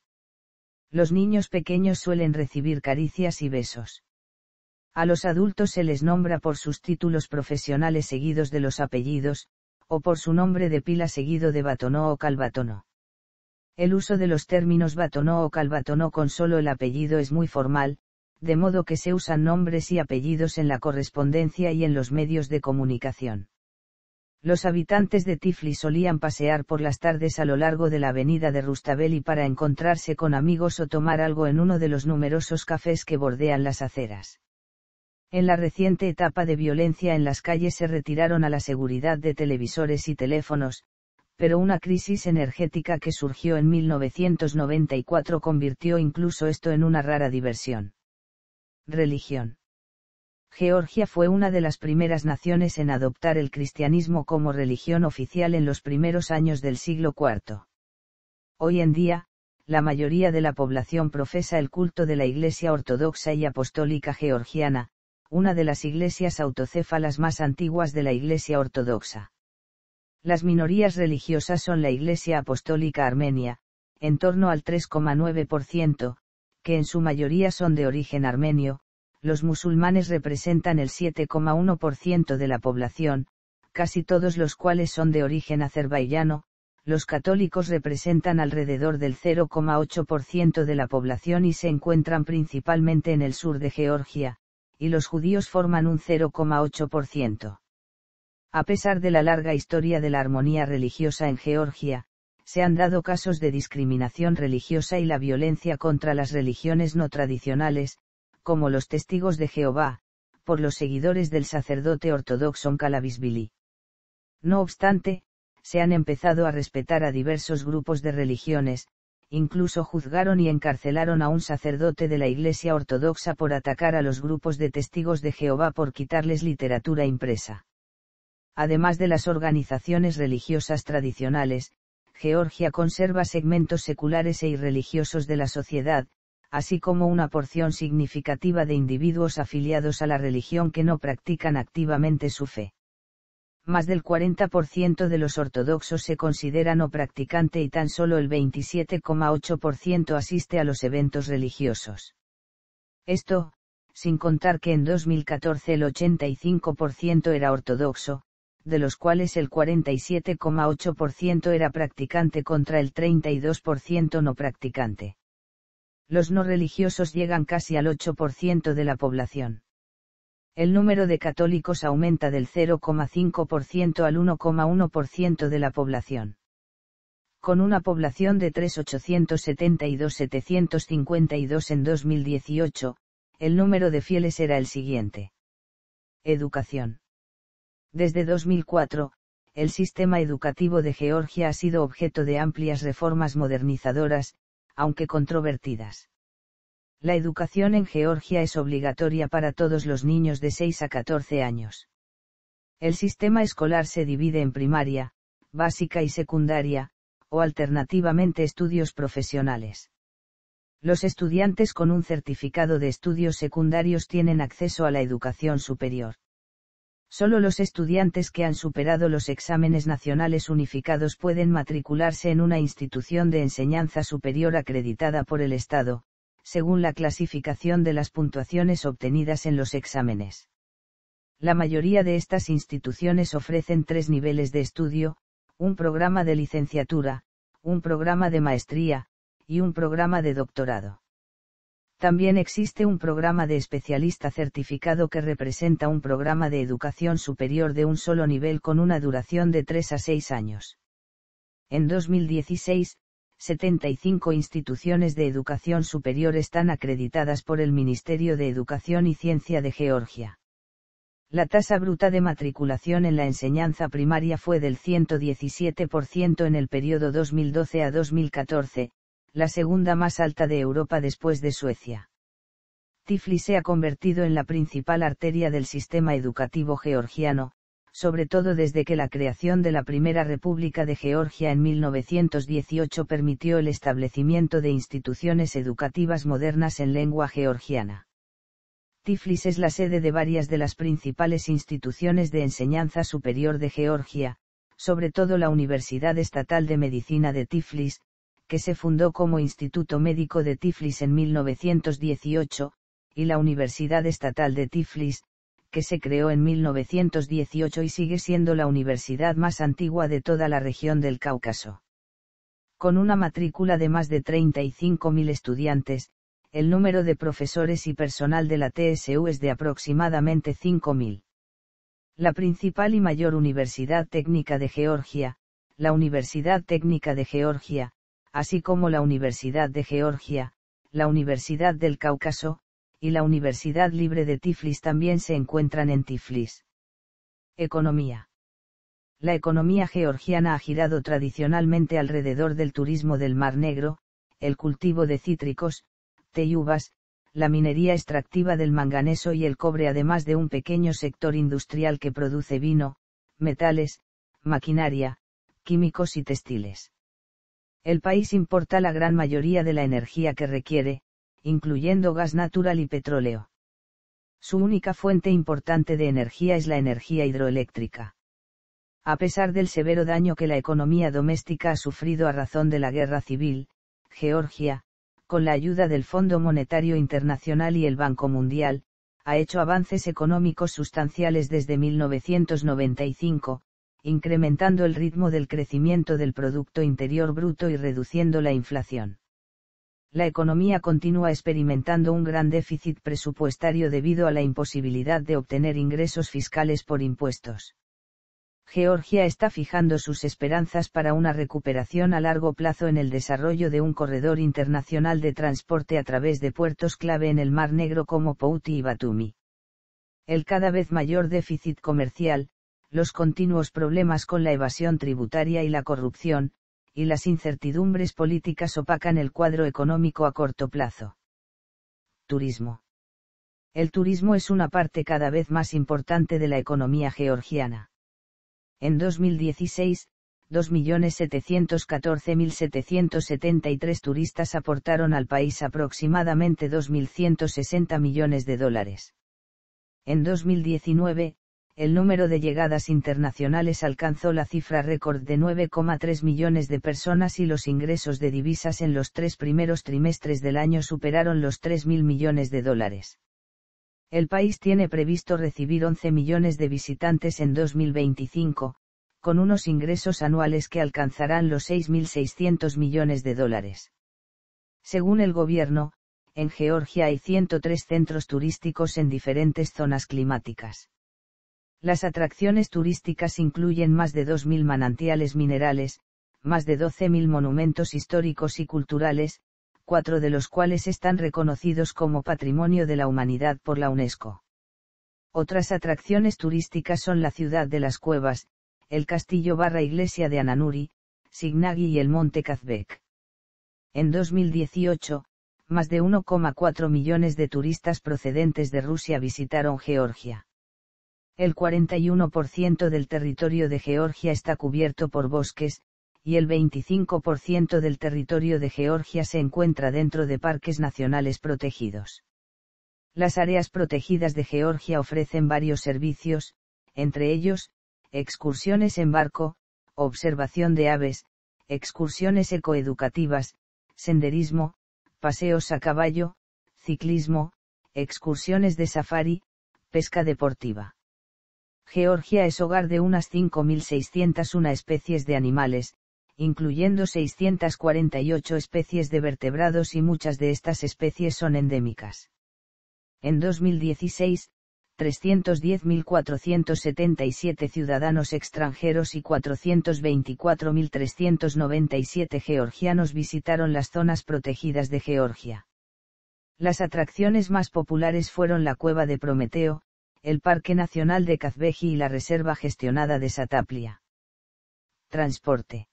Los niños pequeños suelen recibir caricias y besos. A los adultos se les nombra por sus títulos profesionales seguidos de los apellidos, o por su nombre de pila seguido de batonó o Calbatonó. El uso de los términos batonó o calbatonó con solo el apellido es muy formal, de modo que se usan nombres y apellidos en la correspondencia y en los medios de comunicación. Los habitantes de Tifli solían pasear por las tardes a lo largo de la avenida de Rustaveli para encontrarse con amigos o tomar algo en uno de los numerosos cafés que bordean las aceras. En la reciente etapa de violencia en las calles se retiraron a la seguridad de televisores y teléfonos, pero una crisis energética que surgió en 1994 convirtió incluso esto en una rara diversión. Religión. Georgia fue una de las primeras naciones en adoptar el cristianismo como religión oficial en los primeros años del siglo IV. Hoy en día, la mayoría de la población profesa el culto de la Iglesia Ortodoxa y Apostólica Georgiana, una de las iglesias autocéfalas más antiguas de la Iglesia Ortodoxa. Las minorías religiosas son la Iglesia Apostólica Armenia, en torno al 3,9%, que en su mayoría son de origen armenio, los musulmanes representan el 7,1% de la población, casi todos los cuales son de origen azerbaiyano, los católicos representan alrededor del 0,8% de la población y se encuentran principalmente en el sur de Georgia, y los judíos forman un 0,8%. A pesar de la larga historia de la armonía religiosa en Georgia, se han dado casos de discriminación religiosa y la violencia contra las religiones no tradicionales, como los testigos de Jehová, por los seguidores del sacerdote ortodoxo Calabisbili. No obstante, se han empezado a respetar a diversos grupos de religiones, incluso juzgaron y encarcelaron a un sacerdote de la Iglesia Ortodoxa por atacar a los grupos de testigos de Jehová por quitarles literatura impresa. Además de las organizaciones religiosas tradicionales, Georgia conserva segmentos seculares e irreligiosos de la sociedad, así como una porción significativa de individuos afiliados a la religión que no practican activamente su fe más del 40% de los ortodoxos se considera no practicante y tan solo el 27,8% asiste a los eventos religiosos. Esto, sin contar que en 2014 el 85% era ortodoxo, de los cuales el 47,8% era practicante contra el 32% no practicante. Los no religiosos llegan casi al 8% de la población el número de católicos aumenta del 0,5% al 1,1% de la población. Con una población de 3.872.752 en 2018, el número de fieles era el siguiente. Educación. Desde 2004, el sistema educativo de Georgia ha sido objeto de amplias reformas modernizadoras, aunque controvertidas la educación en Georgia es obligatoria para todos los niños de 6 a 14 años. El sistema escolar se divide en primaria, básica y secundaria, o alternativamente estudios profesionales. Los estudiantes con un certificado de estudios secundarios tienen acceso a la educación superior. Solo los estudiantes que han superado los exámenes nacionales unificados pueden matricularse en una institución de enseñanza superior acreditada por el Estado, según la clasificación de las puntuaciones obtenidas en los exámenes. La mayoría de estas instituciones ofrecen tres niveles de estudio, un programa de licenciatura, un programa de maestría, y un programa de doctorado. También existe un programa de especialista certificado que representa un programa de educación superior de un solo nivel con una duración de 3 a 6 años. En 2016, 75 instituciones de educación superior están acreditadas por el Ministerio de Educación y Ciencia de Georgia. La tasa bruta de matriculación en la enseñanza primaria fue del 117% en el periodo 2012 a 2014, la segunda más alta de Europa después de Suecia. Tiflis se ha convertido en la principal arteria del sistema educativo georgiano, sobre todo desde que la creación de la Primera República de Georgia en 1918 permitió el establecimiento de instituciones educativas modernas en lengua georgiana. Tiflis es la sede de varias de las principales instituciones de enseñanza superior de Georgia, sobre todo la Universidad Estatal de Medicina de Tiflis, que se fundó como Instituto Médico de Tiflis en 1918, y la Universidad Estatal de Tiflis, que se creó en 1918 y sigue siendo la universidad más antigua de toda la región del Cáucaso. Con una matrícula de más de 35.000 estudiantes, el número de profesores y personal de la TSU es de aproximadamente 5.000. La principal y mayor universidad técnica de Georgia, la Universidad Técnica de Georgia, así como la Universidad de Georgia, la Universidad del Cáucaso, y la Universidad Libre de Tiflis también se encuentran en Tiflis. Economía. La economía georgiana ha girado tradicionalmente alrededor del turismo del Mar Negro, el cultivo de cítricos, té y uvas, la minería extractiva del manganeso y el cobre además de un pequeño sector industrial que produce vino, metales, maquinaria, químicos y textiles. El país importa la gran mayoría de la energía que requiere, incluyendo gas natural y petróleo. Su única fuente importante de energía es la energía hidroeléctrica. A pesar del severo daño que la economía doméstica ha sufrido a razón de la guerra civil, Georgia, con la ayuda del Fondo Monetario Internacional y el Banco Mundial, ha hecho avances económicos sustanciales desde 1995, incrementando el ritmo del crecimiento del Producto Interior Bruto y reduciendo la inflación la economía continúa experimentando un gran déficit presupuestario debido a la imposibilidad de obtener ingresos fiscales por impuestos. Georgia está fijando sus esperanzas para una recuperación a largo plazo en el desarrollo de un corredor internacional de transporte a través de puertos clave en el Mar Negro como Pouti y Batumi. El cada vez mayor déficit comercial, los continuos problemas con la evasión tributaria y la corrupción, y las incertidumbres políticas opacan el cuadro económico a corto plazo. Turismo. El turismo es una parte cada vez más importante de la economía georgiana. En 2016, 2.714.773 turistas aportaron al país aproximadamente 2.160 millones de dólares. En 2019, el número de llegadas internacionales alcanzó la cifra récord de 9,3 millones de personas y los ingresos de divisas en los tres primeros trimestres del año superaron los 3.000 millones de dólares. El país tiene previsto recibir 11 millones de visitantes en 2025, con unos ingresos anuales que alcanzarán los 6.600 millones de dólares. Según el gobierno, en Georgia hay 103 centros turísticos en diferentes zonas climáticas. Las atracciones turísticas incluyen más de 2.000 manantiales minerales, más de 12.000 monumentos históricos y culturales, cuatro de los cuales están reconocidos como Patrimonio de la Humanidad por la UNESCO. Otras atracciones turísticas son la ciudad de las cuevas, el castillo barra iglesia de Ananuri, Signagi y el monte Kazbek. En 2018, más de 1,4 millones de turistas procedentes de Rusia visitaron Georgia. El 41% del territorio de Georgia está cubierto por bosques, y el 25% del territorio de Georgia se encuentra dentro de parques nacionales protegidos. Las áreas protegidas de Georgia ofrecen varios servicios, entre ellos, excursiones en barco, observación de aves, excursiones ecoeducativas, senderismo, paseos a caballo, ciclismo, excursiones de safari, pesca deportiva. Georgia es hogar de unas 5.601 especies de animales, incluyendo 648 especies de vertebrados y muchas de estas especies son endémicas. En 2016, 310.477 ciudadanos extranjeros y 424.397 georgianos visitaron las zonas protegidas de Georgia. Las atracciones más populares fueron la cueva de Prometeo, el Parque Nacional de Kazbeji y la Reserva gestionada de Sataplia. Transporte.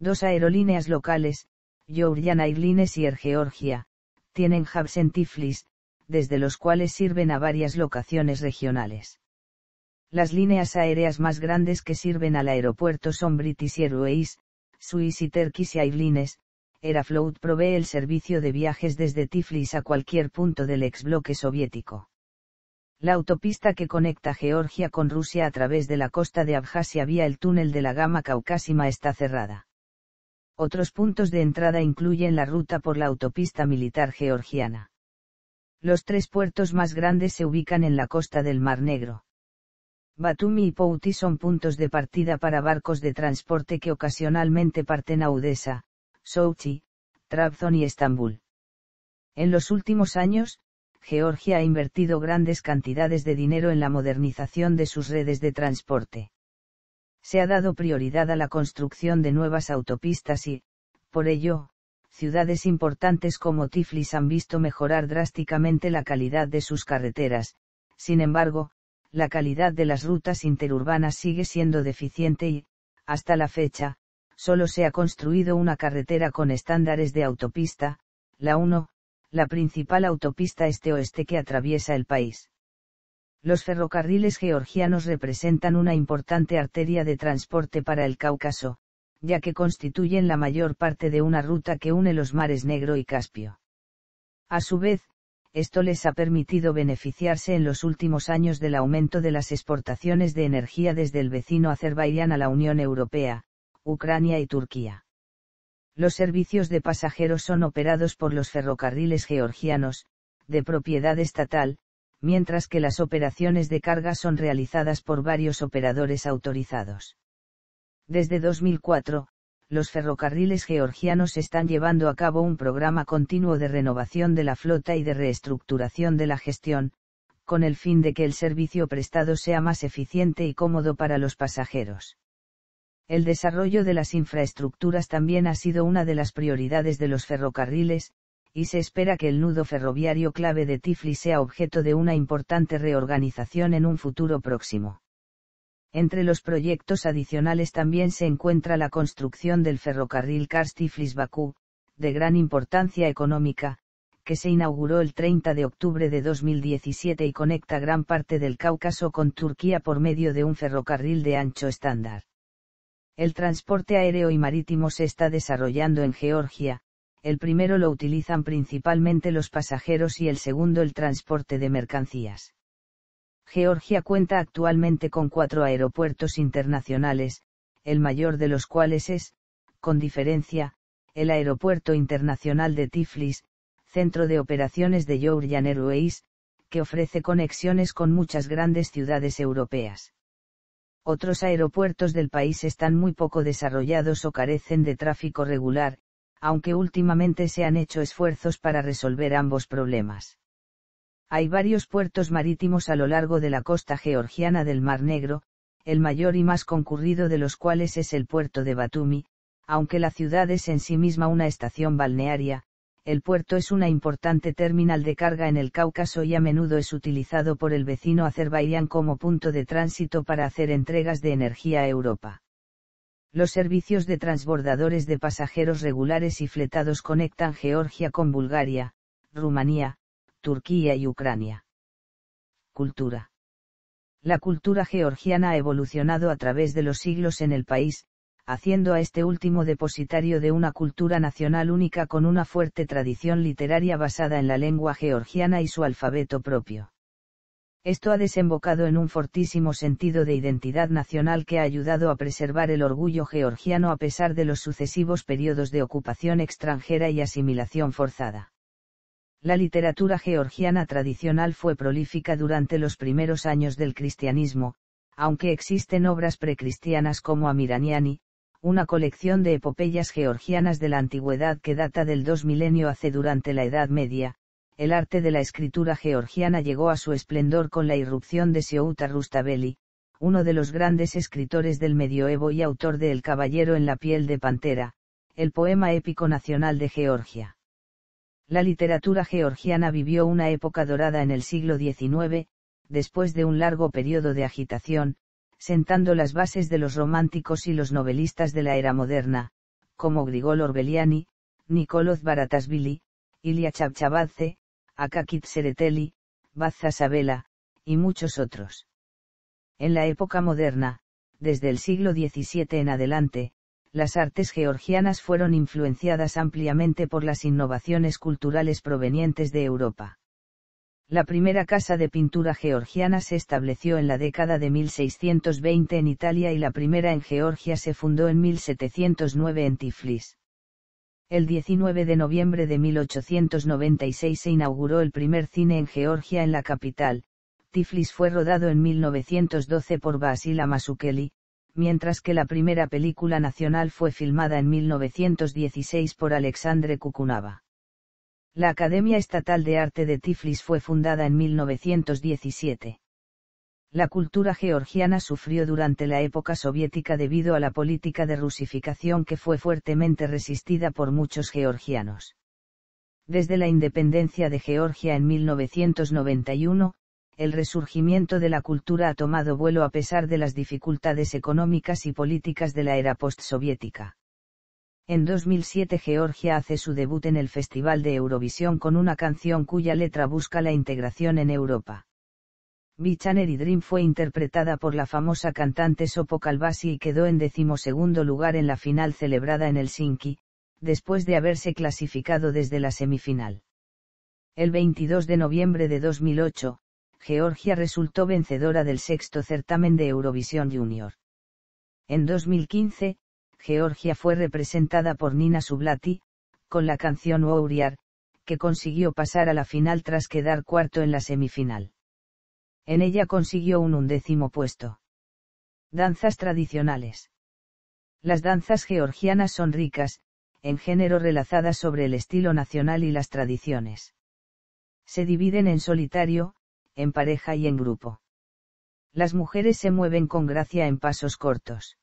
Dos aerolíneas locales, Georgian Airlines y Air Georgia, tienen hubs en Tiflis, desde los cuales sirven a varias locaciones regionales. Las líneas aéreas más grandes que sirven al aeropuerto son British Airways, Swiss y Turkish Airlines. Aeroflot provee el servicio de viajes desde Tiflis a cualquier punto del ex bloque soviético la autopista que conecta Georgia con Rusia a través de la costa de Abjasia vía el túnel de la Gama Caucásima está cerrada. Otros puntos de entrada incluyen la ruta por la autopista militar georgiana. Los tres puertos más grandes se ubican en la costa del Mar Negro. Batumi y Pouti son puntos de partida para barcos de transporte que ocasionalmente parten a Odessa, Sochi, Trabzon y Estambul. En los últimos años, Georgia ha invertido grandes cantidades de dinero en la modernización de sus redes de transporte. Se ha dado prioridad a la construcción de nuevas autopistas y, por ello, ciudades importantes como Tiflis han visto mejorar drásticamente la calidad de sus carreteras, sin embargo, la calidad de las rutas interurbanas sigue siendo deficiente y, hasta la fecha, solo se ha construido una carretera con estándares de autopista, la 1, la principal autopista este-oeste que atraviesa el país. Los ferrocarriles georgianos representan una importante arteria de transporte para el Cáucaso, ya que constituyen la mayor parte de una ruta que une los mares Negro y Caspio. A su vez, esto les ha permitido beneficiarse en los últimos años del aumento de las exportaciones de energía desde el vecino Azerbaiyán a la Unión Europea, Ucrania y Turquía. Los servicios de pasajeros son operados por los ferrocarriles georgianos, de propiedad estatal, mientras que las operaciones de carga son realizadas por varios operadores autorizados. Desde 2004, los ferrocarriles georgianos están llevando a cabo un programa continuo de renovación de la flota y de reestructuración de la gestión, con el fin de que el servicio prestado sea más eficiente y cómodo para los pasajeros. El desarrollo de las infraestructuras también ha sido una de las prioridades de los ferrocarriles, y se espera que el nudo ferroviario clave de Tiflis sea objeto de una importante reorganización en un futuro próximo. Entre los proyectos adicionales también se encuentra la construcción del ferrocarril Kars Tiflis-Bakú, de gran importancia económica, que se inauguró el 30 de octubre de 2017 y conecta gran parte del Cáucaso con Turquía por medio de un ferrocarril de ancho estándar. El transporte aéreo y marítimo se está desarrollando en Georgia, el primero lo utilizan principalmente los pasajeros y el segundo el transporte de mercancías. Georgia cuenta actualmente con cuatro aeropuertos internacionales, el mayor de los cuales es, con diferencia, el Aeropuerto Internacional de Tiflis, centro de operaciones de Georgian Airways, que ofrece conexiones con muchas grandes ciudades europeas otros aeropuertos del país están muy poco desarrollados o carecen de tráfico regular, aunque últimamente se han hecho esfuerzos para resolver ambos problemas. Hay varios puertos marítimos a lo largo de la costa georgiana del Mar Negro, el mayor y más concurrido de los cuales es el puerto de Batumi, aunque la ciudad es en sí misma una estación balnearia, el puerto es una importante terminal de carga en el Cáucaso y a menudo es utilizado por el vecino Azerbaiyán como punto de tránsito para hacer entregas de energía a Europa. Los servicios de transbordadores de pasajeros regulares y fletados conectan Georgia con Bulgaria, Rumanía, Turquía y Ucrania. Cultura. La cultura georgiana ha evolucionado a través de los siglos en el país, haciendo a este último depositario de una cultura nacional única con una fuerte tradición literaria basada en la lengua georgiana y su alfabeto propio. Esto ha desembocado en un fortísimo sentido de identidad nacional que ha ayudado a preservar el orgullo georgiano a pesar de los sucesivos periodos de ocupación extranjera y asimilación forzada. La literatura georgiana tradicional fue prolífica durante los primeros años del cristianismo, aunque existen obras precristianas como Amiraniani, una colección de epopeyas georgianas de la antigüedad que data del dos milenio hace durante la Edad Media, el arte de la escritura georgiana llegó a su esplendor con la irrupción de Siouta Rustaveli, uno de los grandes escritores del medioevo y autor de El caballero en la piel de pantera, el poema épico nacional de Georgia. La literatura georgiana vivió una época dorada en el siglo XIX, después de un largo periodo de agitación, sentando las bases de los románticos y los novelistas de la era moderna, como Grigol Orbeliani, Nicoloz Baratasvili, Ilia Chabchabadze, Akakit Sereteli, Bazza Sabela, y muchos otros. En la época moderna, desde el siglo XVII en adelante, las artes georgianas fueron influenciadas ampliamente por las innovaciones culturales provenientes de Europa. La primera casa de pintura georgiana se estableció en la década de 1620 en Italia y la primera en Georgia se fundó en 1709 en Tiflis. El 19 de noviembre de 1896 se inauguró el primer cine en Georgia en la capital. Tiflis fue rodado en 1912 por basila Masukeli, mientras que la primera película nacional fue filmada en 1916 por Alexandre Kukunava. La Academia Estatal de Arte de Tiflis fue fundada en 1917. La cultura georgiana sufrió durante la época soviética debido a la política de rusificación que fue fuertemente resistida por muchos georgianos. Desde la independencia de Georgia en 1991, el resurgimiento de la cultura ha tomado vuelo a pesar de las dificultades económicas y políticas de la era postsoviética. En 2007 Georgia hace su debut en el Festival de Eurovisión con una canción cuya letra busca la integración en Europa. y Dream fue interpretada por la famosa cantante Sopo Calvasi y quedó en decimosegundo lugar en la final celebrada en Helsinki, después de haberse clasificado desde la semifinal. El 22 de noviembre de 2008, Georgia resultó vencedora del sexto certamen de Eurovisión Junior. En 2015, Georgia fue representada por Nina Sublati, con la canción Ouriar, oh que consiguió pasar a la final tras quedar cuarto en la semifinal. En ella consiguió un undécimo puesto. Danzas tradicionales. Las danzas georgianas son ricas, en género relazadas sobre el estilo nacional y las tradiciones. Se dividen en solitario, en pareja y en grupo. Las mujeres se mueven con gracia en pasos cortos.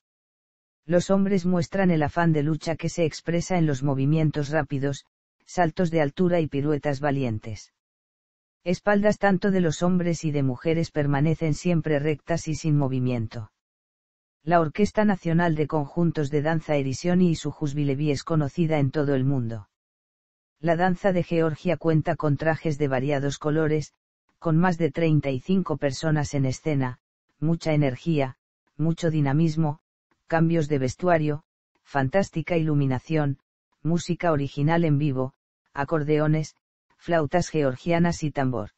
Los hombres muestran el afán de lucha que se expresa en los movimientos rápidos, saltos de altura y piruetas valientes. Espaldas tanto de los hombres y de mujeres permanecen siempre rectas y sin movimiento. La Orquesta Nacional de Conjuntos de Danza Erisioni y su Jusbilevi es conocida en todo el mundo. La danza de Georgia cuenta con trajes de variados colores, con más de 35 personas en escena, mucha energía, mucho dinamismo, cambios de vestuario, fantástica iluminación, música original en vivo, acordeones, flautas georgianas y tambor.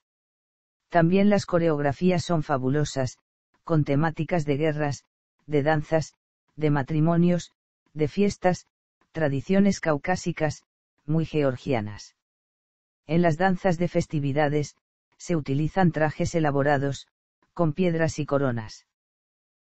También las coreografías son fabulosas, con temáticas de guerras, de danzas, de matrimonios, de fiestas, tradiciones caucásicas, muy georgianas. En las danzas de festividades, se utilizan trajes elaborados, con piedras y coronas.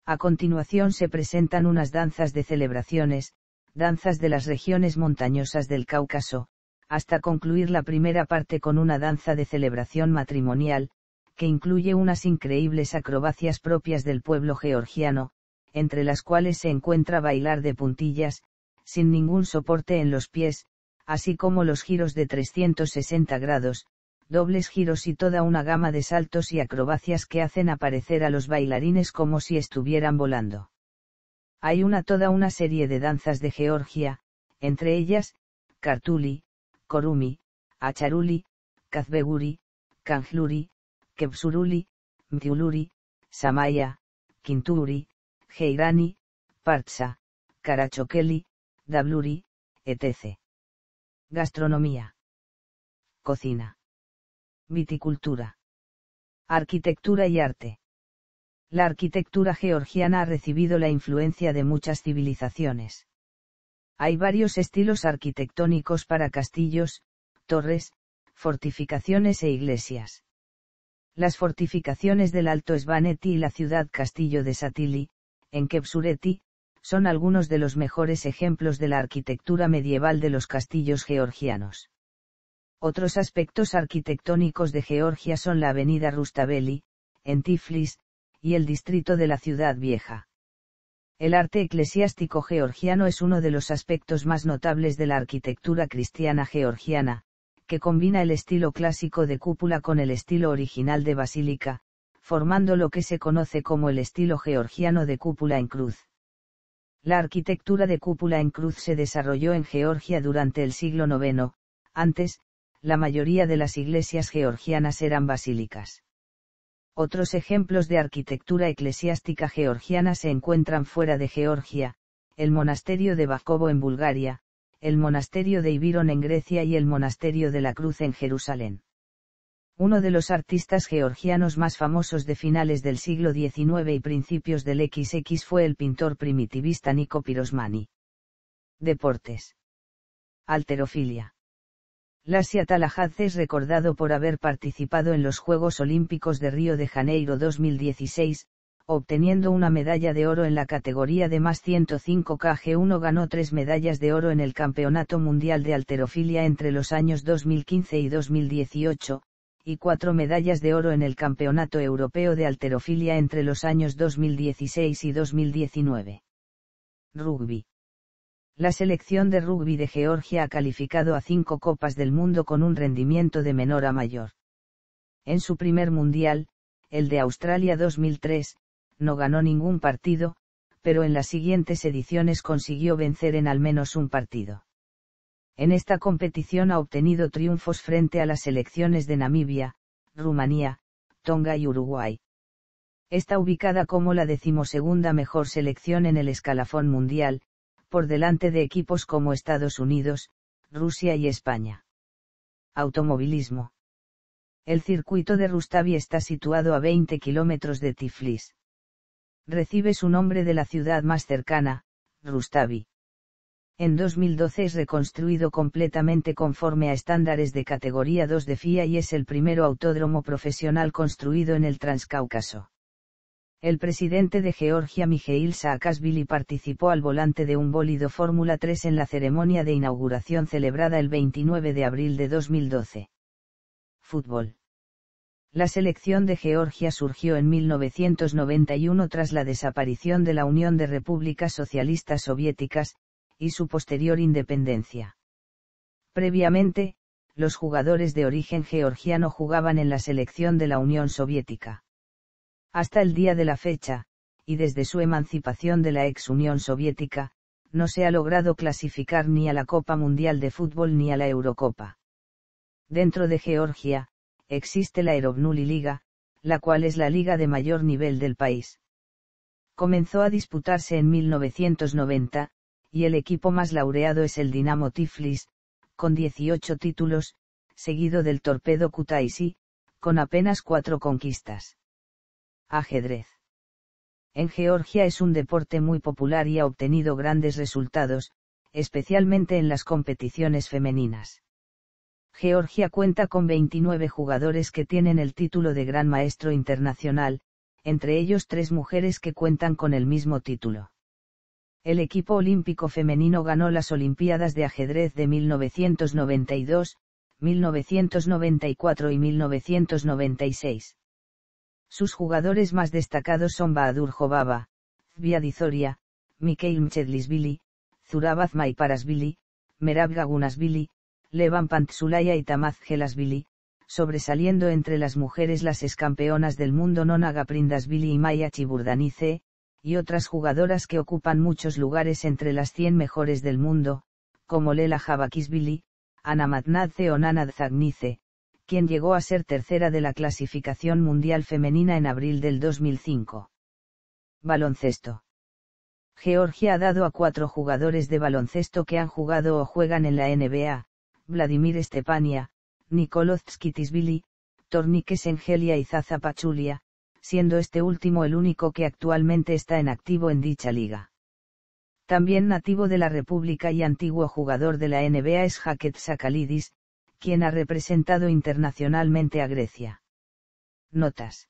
A continuación se presentan unas danzas de celebraciones, danzas de las regiones montañosas del Cáucaso, hasta concluir la primera parte con una danza de celebración matrimonial, que incluye unas increíbles acrobacias propias del pueblo georgiano, entre las cuales se encuentra bailar de puntillas, sin ningún soporte en los pies, así como los giros de 360 grados, dobles giros y toda una gama de saltos y acrobacias que hacen aparecer a los bailarines como si estuvieran volando. Hay una toda una serie de danzas de Georgia, entre ellas, Kartuli, Korumi, Acharuli, Kazbeguri, Kanjluri, Kebsuruli, Mtiuluri, Samaya, quinturi, Geirani, Partsa, Karachokeli, Dabluri, etc. Gastronomía. Cocina viticultura. Arquitectura y arte. La arquitectura georgiana ha recibido la influencia de muchas civilizaciones. Hay varios estilos arquitectónicos para castillos, torres, fortificaciones e iglesias. Las fortificaciones del Alto Svaneti y la ciudad castillo de Satili, en Kepsureti, son algunos de los mejores ejemplos de la arquitectura medieval de los castillos georgianos. Otros aspectos arquitectónicos de Georgia son la avenida Rustaveli, en Tiflis, y el distrito de la ciudad vieja. El arte eclesiástico georgiano es uno de los aspectos más notables de la arquitectura cristiana georgiana, que combina el estilo clásico de cúpula con el estilo original de basílica, formando lo que se conoce como el estilo georgiano de cúpula en cruz. La arquitectura de cúpula en cruz se desarrolló en Georgia durante el siglo IX, antes, la mayoría de las iglesias georgianas eran basílicas. Otros ejemplos de arquitectura eclesiástica georgiana se encuentran fuera de Georgia, el monasterio de Bakobo en Bulgaria, el monasterio de Ibiron en Grecia y el monasterio de la Cruz en Jerusalén. Uno de los artistas georgianos más famosos de finales del siglo XIX y principios del XX fue el pintor primitivista Nico Pirosmani. Deportes. Alterofilia. Lasia Tallahassee es recordado por haber participado en los Juegos Olímpicos de Río de Janeiro 2016, obteniendo una medalla de oro en la categoría de más 105 kg1 ganó tres medallas de oro en el Campeonato Mundial de Alterofilia entre los años 2015 y 2018, y cuatro medallas de oro en el Campeonato Europeo de Alterofilia entre los años 2016 y 2019. Rugby. La selección de rugby de Georgia ha calificado a cinco copas del mundo con un rendimiento de menor a mayor. En su primer mundial, el de Australia 2003, no ganó ningún partido, pero en las siguientes ediciones consiguió vencer en al menos un partido. En esta competición ha obtenido triunfos frente a las selecciones de Namibia, Rumanía, Tonga y Uruguay. Está ubicada como la decimosegunda mejor selección en el escalafón mundial, por delante de equipos como Estados Unidos, Rusia y España. Automovilismo. El circuito de Rustavi está situado a 20 kilómetros de Tiflis. Recibe su nombre de la ciudad más cercana, Rustavi. En 2012 es reconstruido completamente conforme a estándares de categoría 2 de FIA y es el primero autódromo profesional construido en el Transcaucaso el presidente de Georgia Mijail Saakashvili participó al volante de un bólido Fórmula 3 en la ceremonia de inauguración celebrada el 29 de abril de 2012. Fútbol. La selección de Georgia surgió en 1991 tras la desaparición de la Unión de Repúblicas Socialistas Soviéticas, y su posterior independencia. Previamente, los jugadores de origen georgiano jugaban en la selección de la Unión Soviética. Hasta el día de la fecha, y desde su emancipación de la ex Unión Soviética, no se ha logrado clasificar ni a la Copa Mundial de Fútbol ni a la Eurocopa. Dentro de Georgia, existe la Erovnuli Liga, la cual es la liga de mayor nivel del país. Comenzó a disputarse en 1990, y el equipo más laureado es el Dinamo Tiflis, con 18 títulos, seguido del Torpedo Kutaisi, con apenas cuatro conquistas ajedrez. En Georgia es un deporte muy popular y ha obtenido grandes resultados, especialmente en las competiciones femeninas. Georgia cuenta con 29 jugadores que tienen el título de Gran Maestro Internacional, entre ellos tres mujeres que cuentan con el mismo título. El equipo olímpico femenino ganó las Olimpiadas de ajedrez de 1992, 1994 y 1996. Sus jugadores más destacados son Bahadur Jobaba, Viadizoria, Mikhail Mchedlisvili, Zurabaz Maiparasvili, Merab Gagunasvili, Levan Pantsulaya y Tamaz Gelasvili, sobresaliendo entre las mujeres las escampeonas del mundo Nona Gaprindasvili y Maya Chiburdanice, y otras jugadoras que ocupan muchos lugares entre las 100 mejores del mundo, como Lela Jabakisvili, Anamatnadze o Nana quien llegó a ser tercera de la clasificación mundial femenina en abril del 2005. Baloncesto. Georgia ha dado a cuatro jugadores de baloncesto que han jugado o juegan en la NBA, Vladimir Stepania, Nikolov Tskitisvili, Tornike Engelia y Zaza Pachulia, siendo este último el único que actualmente está en activo en dicha liga. También nativo de la República y antiguo jugador de la NBA es Jaquet Sakalidis, quien ha representado internacionalmente a Grecia. Notas.